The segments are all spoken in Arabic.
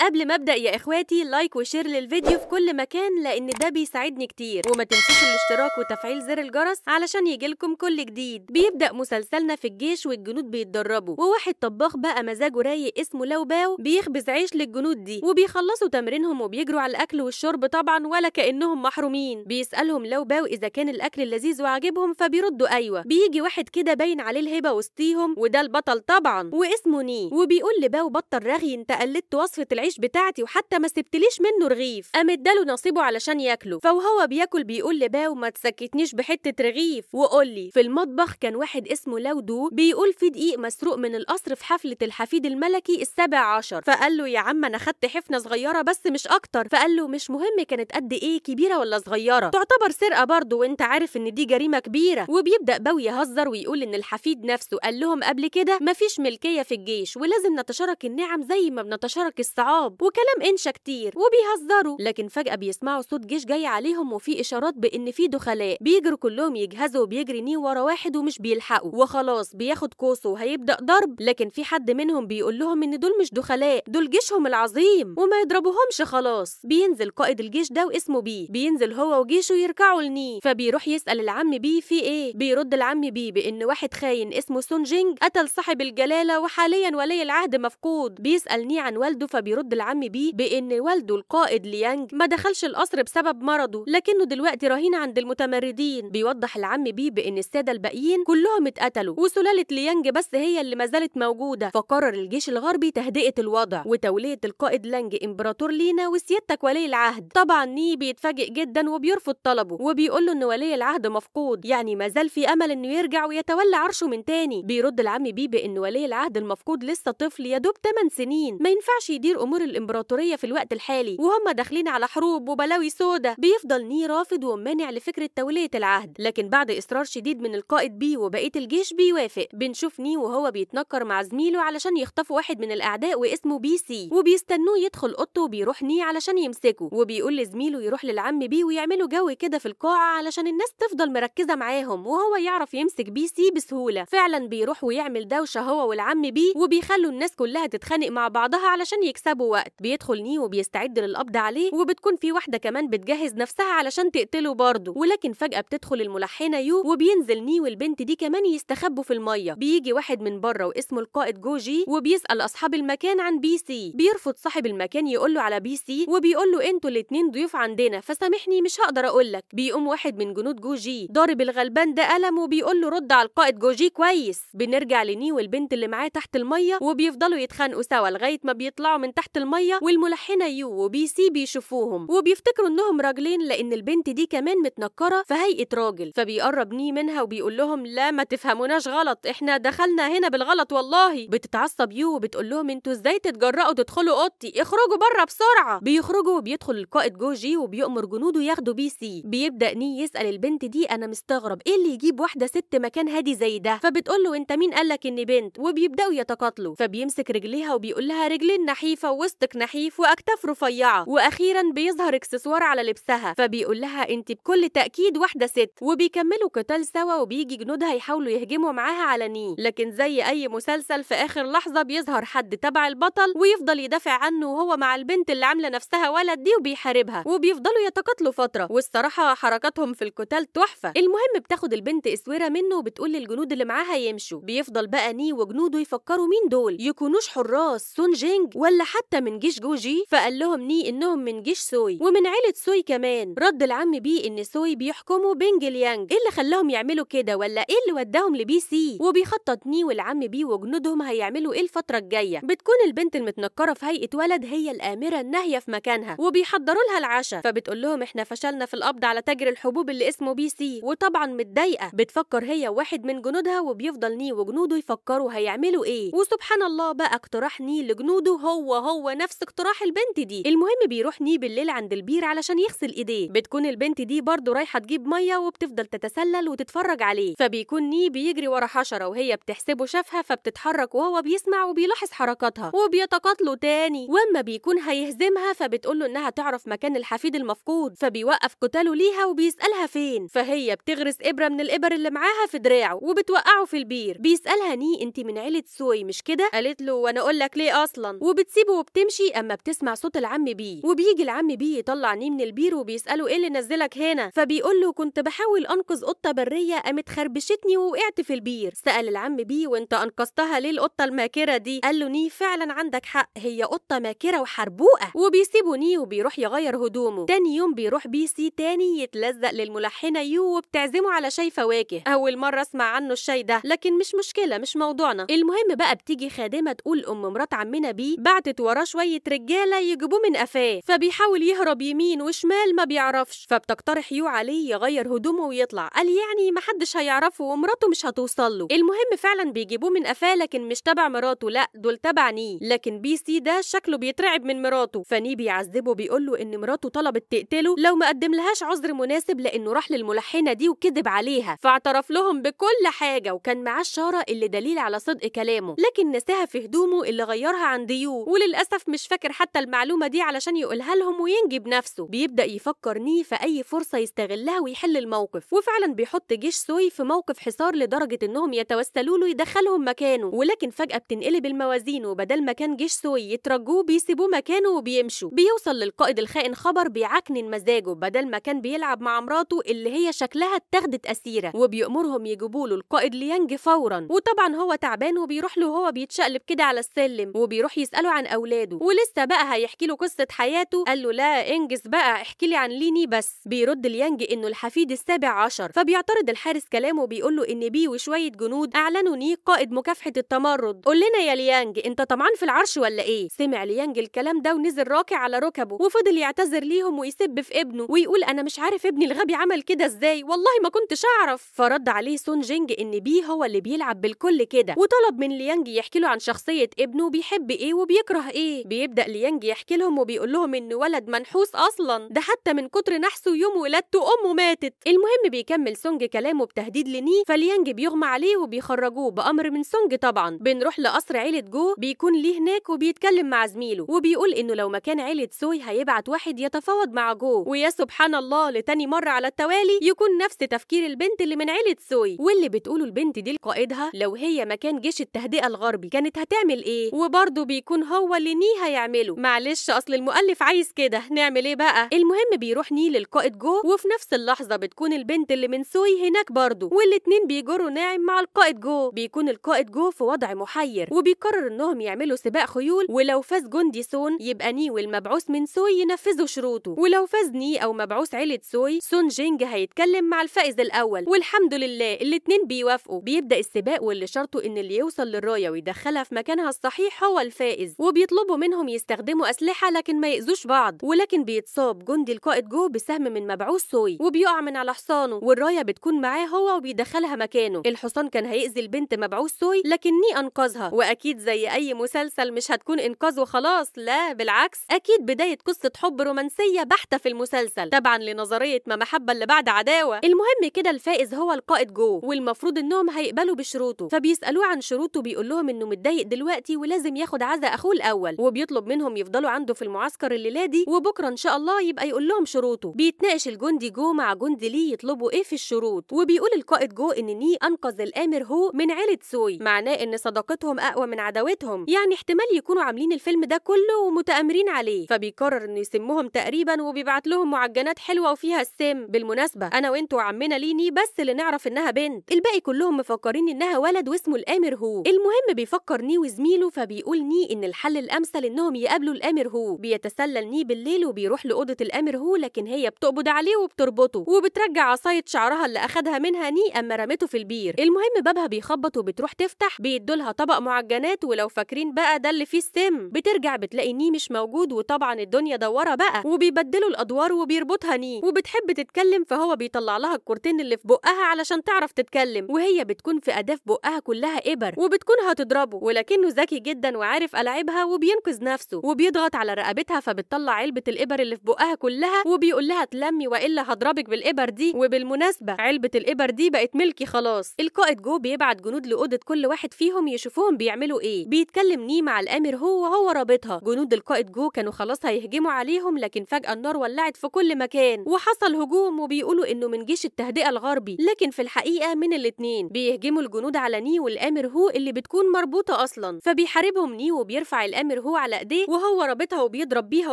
قبل ما ابدا يا اخواتي لايك وشير للفيديو في كل مكان لان ده بيساعدني كتير وما تنسوش الاشتراك وتفعيل زر الجرس علشان يجيلكم كل جديد بيبدا مسلسلنا في الجيش والجنود بيتدربوا وواحد طباخ بقى مزاجه رايق اسمه لوباو بيخبز عيش للجنود دي وبيخلصوا تمرينهم وبيجروا على الاكل والشرب طبعا ولا كانهم محرومين بيسالهم لوباو اذا كان الاكل لذيذ وعاجبهم فبيردوا ايوه بيجي واحد كده باين عليه الهبه وسطيهم وده البطل طبعا واسمه ني وبيقول لباو بطل رغي انت قلدت وصفه العيش العيش بتاعتي وحتى ما سبتليش منه رغيف قام اداله نصيبه علشان ياكله فهو بياكل بيقول لباو ما تسكتنيش بحته رغيف وقول لي في المطبخ كان واحد اسمه لودو بيقول في دقيق مسروق من القصر في حفله الحفيد الملكي السابع عشر فقال له يا عم انا خدت حفنه صغيره بس مش اكتر فقال له مش مهم كانت قد ايه كبيره ولا صغيره تعتبر سرقه برضه وانت عارف ان دي جريمه كبيره وبيبدا باو يهزر ويقول ان الحفيد نفسه قال لهم قبل كده مفيش ملكيه في الجيش ولازم نتشارك النعم زي ما بنتشارك السعادة صحاب وكلام انشا كتير وبيهزروا لكن فجاه بيسمعوا صوت جيش جاي عليهم وفي اشارات بان في دخلاء بيجروا كلهم يجهزوا وبيجري نيه ورا واحد ومش بيلحقوا وخلاص بياخد كوسه وهيبدا ضرب لكن في حد منهم بيقول لهم ان دول مش دخلاء دول جيشهم العظيم وما يضربوهمش خلاص بينزل قائد الجيش ده واسمه بيه بينزل هو وجيشه يركعوا لني فبيروح يسال العم بيه في ايه بيرد العم بيه بان واحد خاين اسمه سون جينج قتل صاحب الجلاله وحاليا ولي العهد مفقود بيسال نيه عن والده فبيرد الرد العام بيه بإن والده القائد ليانج ما دخلش القصر بسبب مرضه لكنه دلوقتي رهين عند المتمردين بيوضح العم بيه بإن السادة الباقيين كلهم اتقتلوا وسلالة ليانج بس هي اللي ما زالت موجودة فقرر الجيش الغربي تهدئة الوضع وتولية القائد لانج إمبراطور لينا وسيادتك ولي العهد طبعا ني بيتفاجئ جدا وبيرفض طلبه وبيقول له إن ولي العهد مفقود يعني ما زال في أمل إنه يرجع ويتولى عرشه من تاني بيرد العم بيه بإن ولي العهد المفقود لسه طفل يا دوب 8 سنين ما ينفعش يدير أمور أمور الإمبراطورية في الوقت الحالي وهم داخلين على حروب وبلاوي سودا بيفضل ني رافض ومانع لفكرة تولية العهد لكن بعد إصرار شديد من القائد بي وبقية الجيش بيوافق بنشوف ني وهو بيتنكر مع زميله علشان يخطفوا واحد من الأعداء واسمه بي سي وبيستنوه يدخل أوضته وبيروح ني علشان يمسكه وبيقول لزميله يروح للعم بي ويعملوا جو كده في القاعة علشان الناس تفضل مركزة معاهم وهو يعرف يمسك بي سي بسهولة فعلا بيروح ويعمل دوشة هو والعم بي وبيخلوا الناس كلها تتخانق مع بعضها علشان يكسبوا وقت بيدخل نيو وبيستعد للقبض عليه وبتكون في واحده كمان بتجهز نفسها علشان تقتله برضه ولكن فجاه بتدخل الملحنه يو وبينزل نيو والبنت دي كمان يستخبوا في الميه بيجي واحد من بره واسمه القائد جوجي وبيسال اصحاب المكان عن بي سي بيرفض صاحب المكان يقول له على بي سي وبيقول له انتوا الاتنين ضيوف عندنا فسامحني مش هقدر اقول لك بيقوم واحد من جنود جوجي ضارب الغلبان ده قلم وبيقول له رد على القائد جوجي كويس بنرجع لنيو والبنت اللي معاه تحت الميه وبيفضلوا يتخانقوا سوا لغايه ما بيطلعوا من تحت المية والملحنة يو وبي سي بيشوفوهم وبيفتكروا إنهم راجلين لأن البنت دي كمان متنكرة في هيئة راجل فبيقرب ني منها وبيقول لهم لا ما تفهموناش غلط إحنا دخلنا هنا بالغلط والله بتتعصب يو وبتقول لهم انتوا ازاي تتجرأوا تدخلوا اوضتي اخرجوا بره بسرعه بيخرجوا وبيدخل القائد جوجي وبيأمر جنوده ياخدوا بي سي بيبدأ ني يسأل البنت دي انا مستغرب ايه اللي يجيب واحده ست مكان هادي زي ده فبتقول له انت مين قالك اني بنت وبيبدأوا يتقاتلوا فبيمسك رجليها وبيقول لها رجلين نحيفه فستق نحيف وأكتاف رفيعة وأخيرا بيظهر اكسسوار على لبسها فبيقول لها أنت بكل تأكيد واحدة ست وبيكملوا قتال سوا وبيجي جنودها يحاولوا يهجموا معاها على ني لكن زي أي مسلسل في آخر لحظة بيظهر حد تبع البطل ويفضل يدافع عنه وهو مع البنت اللي عاملة نفسها ولد دي وبيحاربها وبيفضلوا يتقاتلوا فترة والصراحة حركاتهم في القتال تحفة المهم بتاخد البنت اسوره منه وبتقول للجنود اللي معاها يمشوا بيفضل بقى ني وجنوده يفكروا مين دول يكونوش حراس سون جينج ولا حتى حتى من جيش جوجي فقال لهم ني انهم من جيش سوي ومن عيله سوي كمان رد العم بيه ان سوي بيحكموا بينج ليانج ايه اللي خلاهم يعملوا كده ولا ايه اللي وداهم لبي سي وبيخطط ني والعم بيه وجنودهم هيعملوا ايه الفتره الجايه بتكون البنت المتنكره في هيئه ولد هي الامره الناهيه في مكانها وبيحضروا لها العشاء فبتقول لهم احنا فشلنا في القبض على تاجر الحبوب اللي اسمه بي سي وطبعا متضايقه بتفكر هي وواحد من جنودها وبيفضل ني وجنوده يفكروا هيعملوا ايه وسبحان الله بقى اقتراح ني لجنوده هو هو هو نفس اقتراح البنت دي المهم بيروح ني بالليل عند البير علشان يغسل ايديه بتكون البنت دي برضه رايحه تجيب ميه وبتفضل تتسلل وتتفرج عليه فبيكون ني بيجري ورا حشره وهي بتحسبه شافها فبتتحرك وهو بيسمع وبيلاحظ حركاتها وبيتقاتلوا تاني واما بيكون هيهزمها فبتقول له انها تعرف مكان الحفيد المفقود فبيوقف قتاله ليها وبيسالها فين فهي بتغرس ابره من الابر اللي معاها في دراعه وبتوقعه في البير بيسالها ني انت من عيله سوي مش كده قالت له وانا اقول لك ليه اصلا وبتسيبه وبتمشي اما بتسمع صوت العم بي وبيجي العم بي يطلع نيه من البير وبيساله ايه اللي نزلك هنا فبيقول له كنت بحاول انقذ قطه بريه قامت خربشتني ووقعت في البير سال العم بي وانت انقذتها ليه القطه الماكره دي قال له نيه فعلا عندك حق هي قطه ماكره وحربوقه وبيسيبه نيه وبيروح يغير هدومه تاني يوم بيروح بي سي تاني يتلزق للملحنه يو وبتعزمه على شاي فواكه اول مره اسمع عنه الشاي ده لكن مش مشكله مش موضوعنا المهم بقى بتيجي خادمه تقول ام مرات عمنا بي بعتت وراه وراه شوية رجالة يجيبوه من قفاه فبيحاول يهرب يمين وشمال ما بيعرفش فبتقترح يو عليه يغير هدومه ويطلع قال يعني محدش هيعرفه ومراته مش هتوصل له المهم فعلا بيجيبوه من قفاه لكن مش تبع مراته لا دول تبع ني لكن بي سي ده شكله بيترعب من مراته فني بيعذبه بيقول له ان مراته طلبت تقتله لو ما لهاش عذر مناسب لانه راح للملحنه دي وكذب عليها فاعترف لهم بكل حاجه وكان معاه الشاره اللي دليل على صدق كلامه لكن نساها في هدومه اللي غيرها عند يو وللاسف للأسف مش فاكر حتى المعلومة دي علشان يقولها لهم وينجي بنفسه بيبدأ يفكر ني في أي فرصة يستغلها ويحل الموقف وفعلا بيحط جيش سوي في موقف حصار لدرجة إنهم يتوسلوا له يدخلهم مكانه ولكن فجأة بتنقلب الموازين وبدل ما كان جيش سوي يترجوه بيسيبوه مكانه وبيمشوا بيوصل للقائد الخائن خبر بيعكنن مزاجه بدل ما كان بيلعب مع مراته اللي هي شكلها اتخذت أسيرة وبيأمرهم يجيبوا له القائد ليانج فورا وطبعا هو تعبان وبيروح له وهو بيتشقلب كده على السلم وبيروح يسأله عن أولاده ولاده ولسه بقى هيحكي له قصه حياته قال له لا انجز بقى احكي لي عن ليني بس بيرد ليانج انه الحفيد السابع عشر فبيعترض الحارس كلامه بيقول له ان بي وشويه جنود اعلنوا ني قائد مكافحه التمرد قول لنا يا ليانج انت طمعان في العرش ولا ايه سمع ليانج الكلام ده ونزل راكع على ركبه وفضل يعتذر ليهم ويسب في ابنه ويقول انا مش عارف ابني الغبي عمل كده ازاي والله ما كنتش اعرف فرد عليه سون جينج ان بي هو اللي بيلعب بالكل كده وطلب من ليانج يحكي له عن شخصيه ابنه بيحب ايه وبيكره ايه بيبدا ليانج يحكي لهم وبيقول لهم انه ولد منحوس اصلا ده حتى من كتر نحسه يوم ولادته امه ماتت المهم بيكمل سونج كلامه بتهديد لني فليانج بيغمى عليه وبيخرجوه بامر من سونج طبعا بنروح لقصر عيله جو بيكون ليه هناك وبيتكلم مع زميله وبيقول انه لو مكان عيله سوي هيبعت واحد يتفاوض مع جو ويا سبحان الله لتاني مره على التوالي يكون نفس تفكير البنت اللي من عيله سوي واللي بتقوله البنت دي لقائدها لو هي مكان جيش التهدئه الغربي كانت هتعمل ايه وبرضه بيكون هو اللي مستنيه هيعمله معلش اصل المؤلف عايز كده نعمل ايه بقى المهم بيروح نيل القائد جو وفي نفس اللحظه بتكون البنت اللي من سوي هناك برضه والاتنين بيجروا ناعم مع القائد جو بيكون القائد جو في وضع محير وبيقرر انهم يعملوا سباق خيول ولو فاز جندي سون يبقى ني والمبعوث من سوي ينفذوا شروطه ولو فاز ني او مبعوث عيله سوي سون جينج هيتكلم مع الفائز الاول والحمد لله الاتنين بيوافقوا بيبدا السباق واللي شرطه ان اللي يوصل للرايه ويدخلها في مكانها الصحيح هو الفائز وبيطلب بيطلبوا منهم يستخدموا أسلحة لكن ما يأذوش بعض ولكن بيتصاب جندي القائد جو بسهم من مبعوث سوي وبيقع من على حصانه والراية بتكون معاه هو وبيدخلها مكانه الحصان كان هيأذي البنت مبعوث سوي لكن ني أنقذها وأكيد زي أي مسلسل مش هتكون إنقاذ وخلاص لا بالعكس أكيد بداية قصة حب رومانسية بحتة في المسلسل طبعا لنظرية ما محبة اللي بعد عداوة المهم كده الفائز هو القائد جو والمفروض إنهم هيقبلوا بشروطه فبيسألوه عن شروطه بيقول لهم إنه متضايق دلوقتي ولازم ياخد عزا أخوه الأول الأول وبيطلب منهم يفضلوا عنده في المعسكر الليلة دي وبكرة إن شاء الله يبقى يقول لهم شروطه بيتناقش الجندي جو مع جندي لي يطلبوا إيه في الشروط وبيقول القائد جو إن ني أنقذ الآمر هو من عيلة سوي معناه إن صداقتهم أقوى من عداوتهم يعني احتمال يكونوا عاملين الفيلم ده كله ومتآمرين عليه فبيقرر إنه يسمهم تقريبا وبيبعت لهم معجنات حلوة وفيها السم بالمناسبة أنا وأنتوا وعمنا ليني بس اللي نعرف إنها بنت الباقي كلهم مفكرين إنها ولد واسمه الآمر هو المهم بيفكر ني وزميله فبيقول ني إن الحل الأمثل الأمثل إنهم يقابلوا الأمير هو بيتسلى لنيب بالليل وبيروح لأوضة الأمير هو لكن هي بتقبض عليه وبتربطه وبترجع عصاية شعرها اللي أخدها منها ني أما رمته في البير المهم بابها بيخبط وبتروح تفتح بيدولها طبق معجنات ولو فاكرين بقى ده اللي فيه السم بترجع بتلاقي ني مش موجود وطبعا الدنيا دوره بقى وبيبدلوا الأدوار وبيربطها ني وبتحب تتكلم فهو بيطلع لها الكورتين اللي في بقها علشان تعرف تتكلم وهي بتكون في أداة في بقها كلها إبر وبتكون هتضربه ولكنه ذكي جدا وعارف ألعبها وبي وبينقذ نفسه وبيضغط على رقبتها فبتطلع علبه الابر اللي في بقها كلها وبيقول لها تلمي والا هضربك بالابر دي وبالمناسبه علبه الابر دي بقت ملكي خلاص القائد جو بيبعت جنود لاوضه كل واحد فيهم يشوفوهم بيعملوا ايه بيتكلم ني مع الامر هو وهو رابطها جنود القائد جو كانوا خلاص هيهجموا عليهم لكن فجاه النار ولعت في كل مكان وحصل هجوم وبيقولوا انه من جيش التهدئه الغربي لكن في الحقيقه من الاتنين بيهجموا الجنود على ني والامر هو اللي بتكون مربوطه اصلا فبيحاربهم ني وبيرفع الامر الحبر هو على ايديه وهو رابطها وبيضرب بيها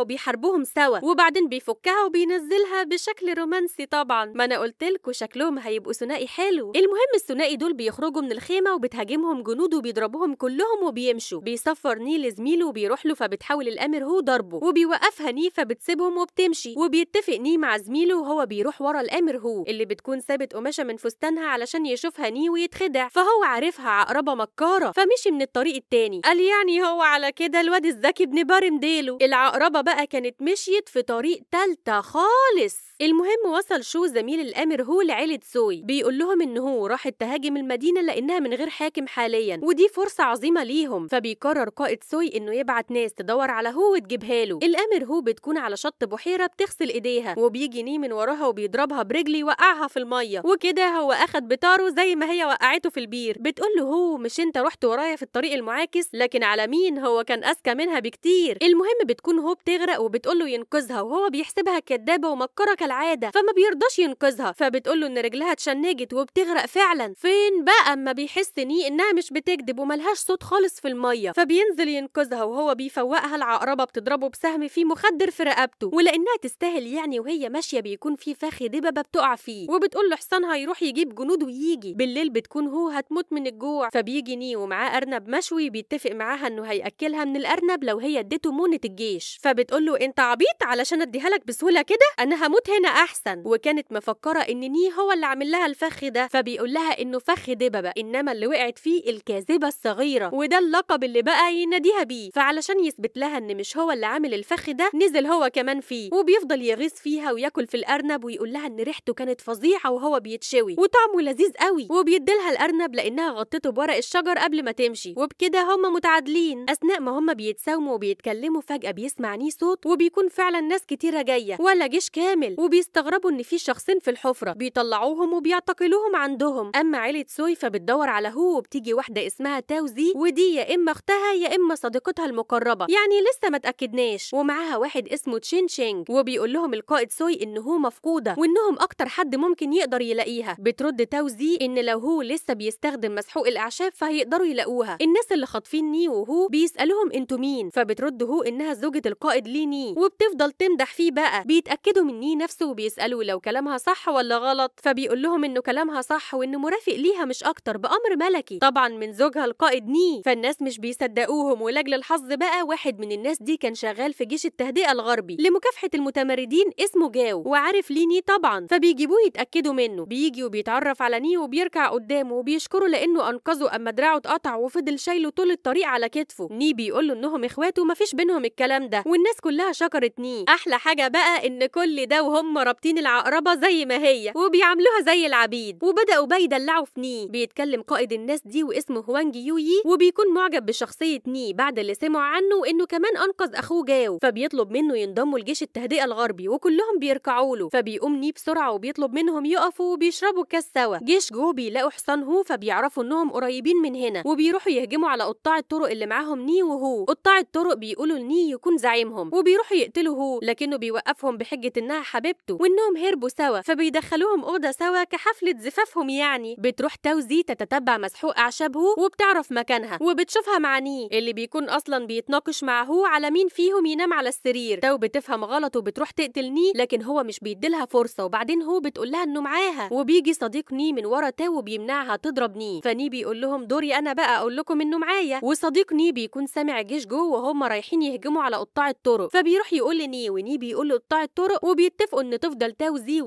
وبيحاربوهم سوا وبعدين بيفكها وبينزلها بشكل رومانسي طبعا ما انا قلت لكم شكلهم هيبقوا ثنائي حلو المهم الثنائي دول بيخرجوا من الخيمه وبتهاجمهم جنود وبيضربوهم كلهم وبيمشوا بيصفر نيل لزميله وبيروح له فبتحاول الامر هو ضربه وبيوقفها ني فبتسيبهم وبتمشي وبيتفق ني مع زميله وهو بيروح ورا الامر هو اللي بتكون سابت قماشه من فستانها علشان يشوفها ني ويتخدع فهو عارفها عقربه مكاره فمشي من الطريق التاني قال يعني هو على كده الواد الذكي ابن ديله العقربة بقى كانت مشيت في طريق تالتة خالص المهم وصل شو زميل الامر هو لعيله سوي بيقول لهم ان هو راحت تهاجم المدينه لانها من غير حاكم حاليا ودي فرصه عظيمه ليهم فبيقرر قائد سوي انه يبعت ناس تدور على هو وتجيبها له الامر هو بتكون على شط بحيره بتغسل ايديها وبيجي ني من وراها وبيضربها برجلي يوقعها في الميه وكده هو اخد بتاره زي ما هي وقعته في البير بتقول له هو مش انت رحت ورايا في الطريق المعاكس لكن على مين هو كان اذكى منها بكتير المهم بتكون هو بتغرق وبتقول له ينقذها وهو بيحسبها كدابه ومكره كالعاده فما بيرضاش ينقذها فبتقول له ان رجلها اتشنجت وبتغرق فعلا فين بقى اما بيحس نيه انها مش بتكذب وملهاش صوت خالص في الميه فبينزل ينقذها وهو بيفوقها العقربه بتضربه بسهم فيه مخدر في رقبته ولانها تستاهل يعني وهي ماشيه بيكون في فخ دببه بتقع فيه وبتقول له حصانها يروح يجيب جنود ويجي بالليل بتكون هو هتموت من الجوع فبيجي نيه ومعاه ارنب مشوي بيتفق معاها انه هياكلها من الارنب لو هي اديته مونه الجيش فبتقول له انت عبيط علشان اديها لك بسهوله كده انا هموت هنا احسن وكانت مفكره ان ني هو اللي عامل لها الفخ ده فبيقول لها انه فخ دببه انما اللي وقعت فيه الكاذبه الصغيره وده اللقب اللي بقى يناديها بيه فعلشان يثبت لها ان مش هو اللي عامل الفخ ده نزل هو كمان فيه وبيفضل يغيظ فيها وياكل في الارنب ويقول لها ان ريحته كانت فظيعه وهو بيتشوي وطعمه لذيذ قوي وبيديلها الارنب لانها غطته بورق الشجر قبل ما تمشي وبكده هم متعادلين اثناء ما هم بيتساوموا وبيتكلموا فجاه بيسمع ني صوت وبيكون فعلا ناس كتيره جايه ولا جيش كامل وبيستغربوا ان في شخصين في الحفره بيطلعوهم وبيعتقلوهم عندهم اما عيله سوي فبتدور على هو وبتيجي واحده اسمها تاوزي ودي يا اما اختها يا اما صديقتها المقربه يعني لسه ما اتاكدناش ومعاها واحد اسمه تشين شينج وبيقول لهم القائد سوي ان هو مفقوده وانهم اكتر حد ممكن يقدر يلاقيها بترد تاوزي ان لو هو لسه بيستخدم مسحوق الاعشاب فهيقدروا يلاقوها الناس اللي خاطفين ني وهو بيسالوهم انتوا مين فبترد هو انها زوجة القائد ليني وبتفضل تمدح فيه بقى بيتاكدوا من ني نفس بيحسوا وبيسالوا لو كلامها صح ولا غلط فبيقول لهم انه كلامها صح وانه مرافق ليها مش اكتر بامر ملكي طبعا من زوجها القائد ني فالناس مش بيصدقوهم ولاجل الحظ بقى واحد من الناس دي كان شغال في جيش التهدئه الغربي لمكافحه المتمردين اسمه جاو وعارف ليه ني طبعا فبيجيبوه يتاكدوا منه بيجي وبيتعرف على ني وبيركع قدامه وبيشكره لانه انقذه اما دراعه اتقطع وفضل شايله طول الطريق على كتفه ني بيقول له انهم اخواته ومفيش بينهم الكلام ده والناس كلها شكرت ني احلى حاجه بقى ان كل ده وهم هم رابطين العقربه زي ما هي وبيعملوها زي العبيد وبداوا بقى يدلعوا في ني بيتكلم قائد الناس دي واسمه هوانج يويي وبيكون معجب بشخصيه ني بعد اللي سمعوا عنه وانه كمان انقذ اخوه جاو فبيطلب منه ينضموا لجيش التهدئه الغربي وكلهم بيركعوا له فبيقوم ني بسرعه وبيطلب منهم يقفوا وبيشربوا الكاس سوا جيش جو بيلاقوا حصان هو فبيعرفوا انهم قريبين من هنا وبيروحوا يهجموا على قطاع الطرق اللي معاهم ني وهو قطاع الطرق بيقولوا لني يكون زعيمهم وبيروحوا يقتلوا هو لكنه بيوقفهم بحجه انها حبيبته وسبته وإنهم هربوا سوا فبيدخلوهم أوضة سوا كحفلة زفافهم يعني بتروح توزي تتتبع مسحوق أعشابه وبتعرف مكانها وبتشوفها مع ني اللي بيكون أصلا بيتناقش مع هو على مين فيهم ينام على السرير تو بتفهم غلط وبتروح تقتل ني لكن هو مش بيديلها فرصة وبعدين هو بتقول لها إنه معاها وبيجي صديق ني من ورا تاو وبيمنعها تضرب ني فني بيقول لهم دوري أنا بقى أقول لكم إنه معايا وصديق ني بيكون سامع جيش جو وهم رايحين يهجموا على قطاع الطرق فبيروح يقول لني وني بيقول لقطاع الطرق وبيتفقوا إن تفضل تاوزي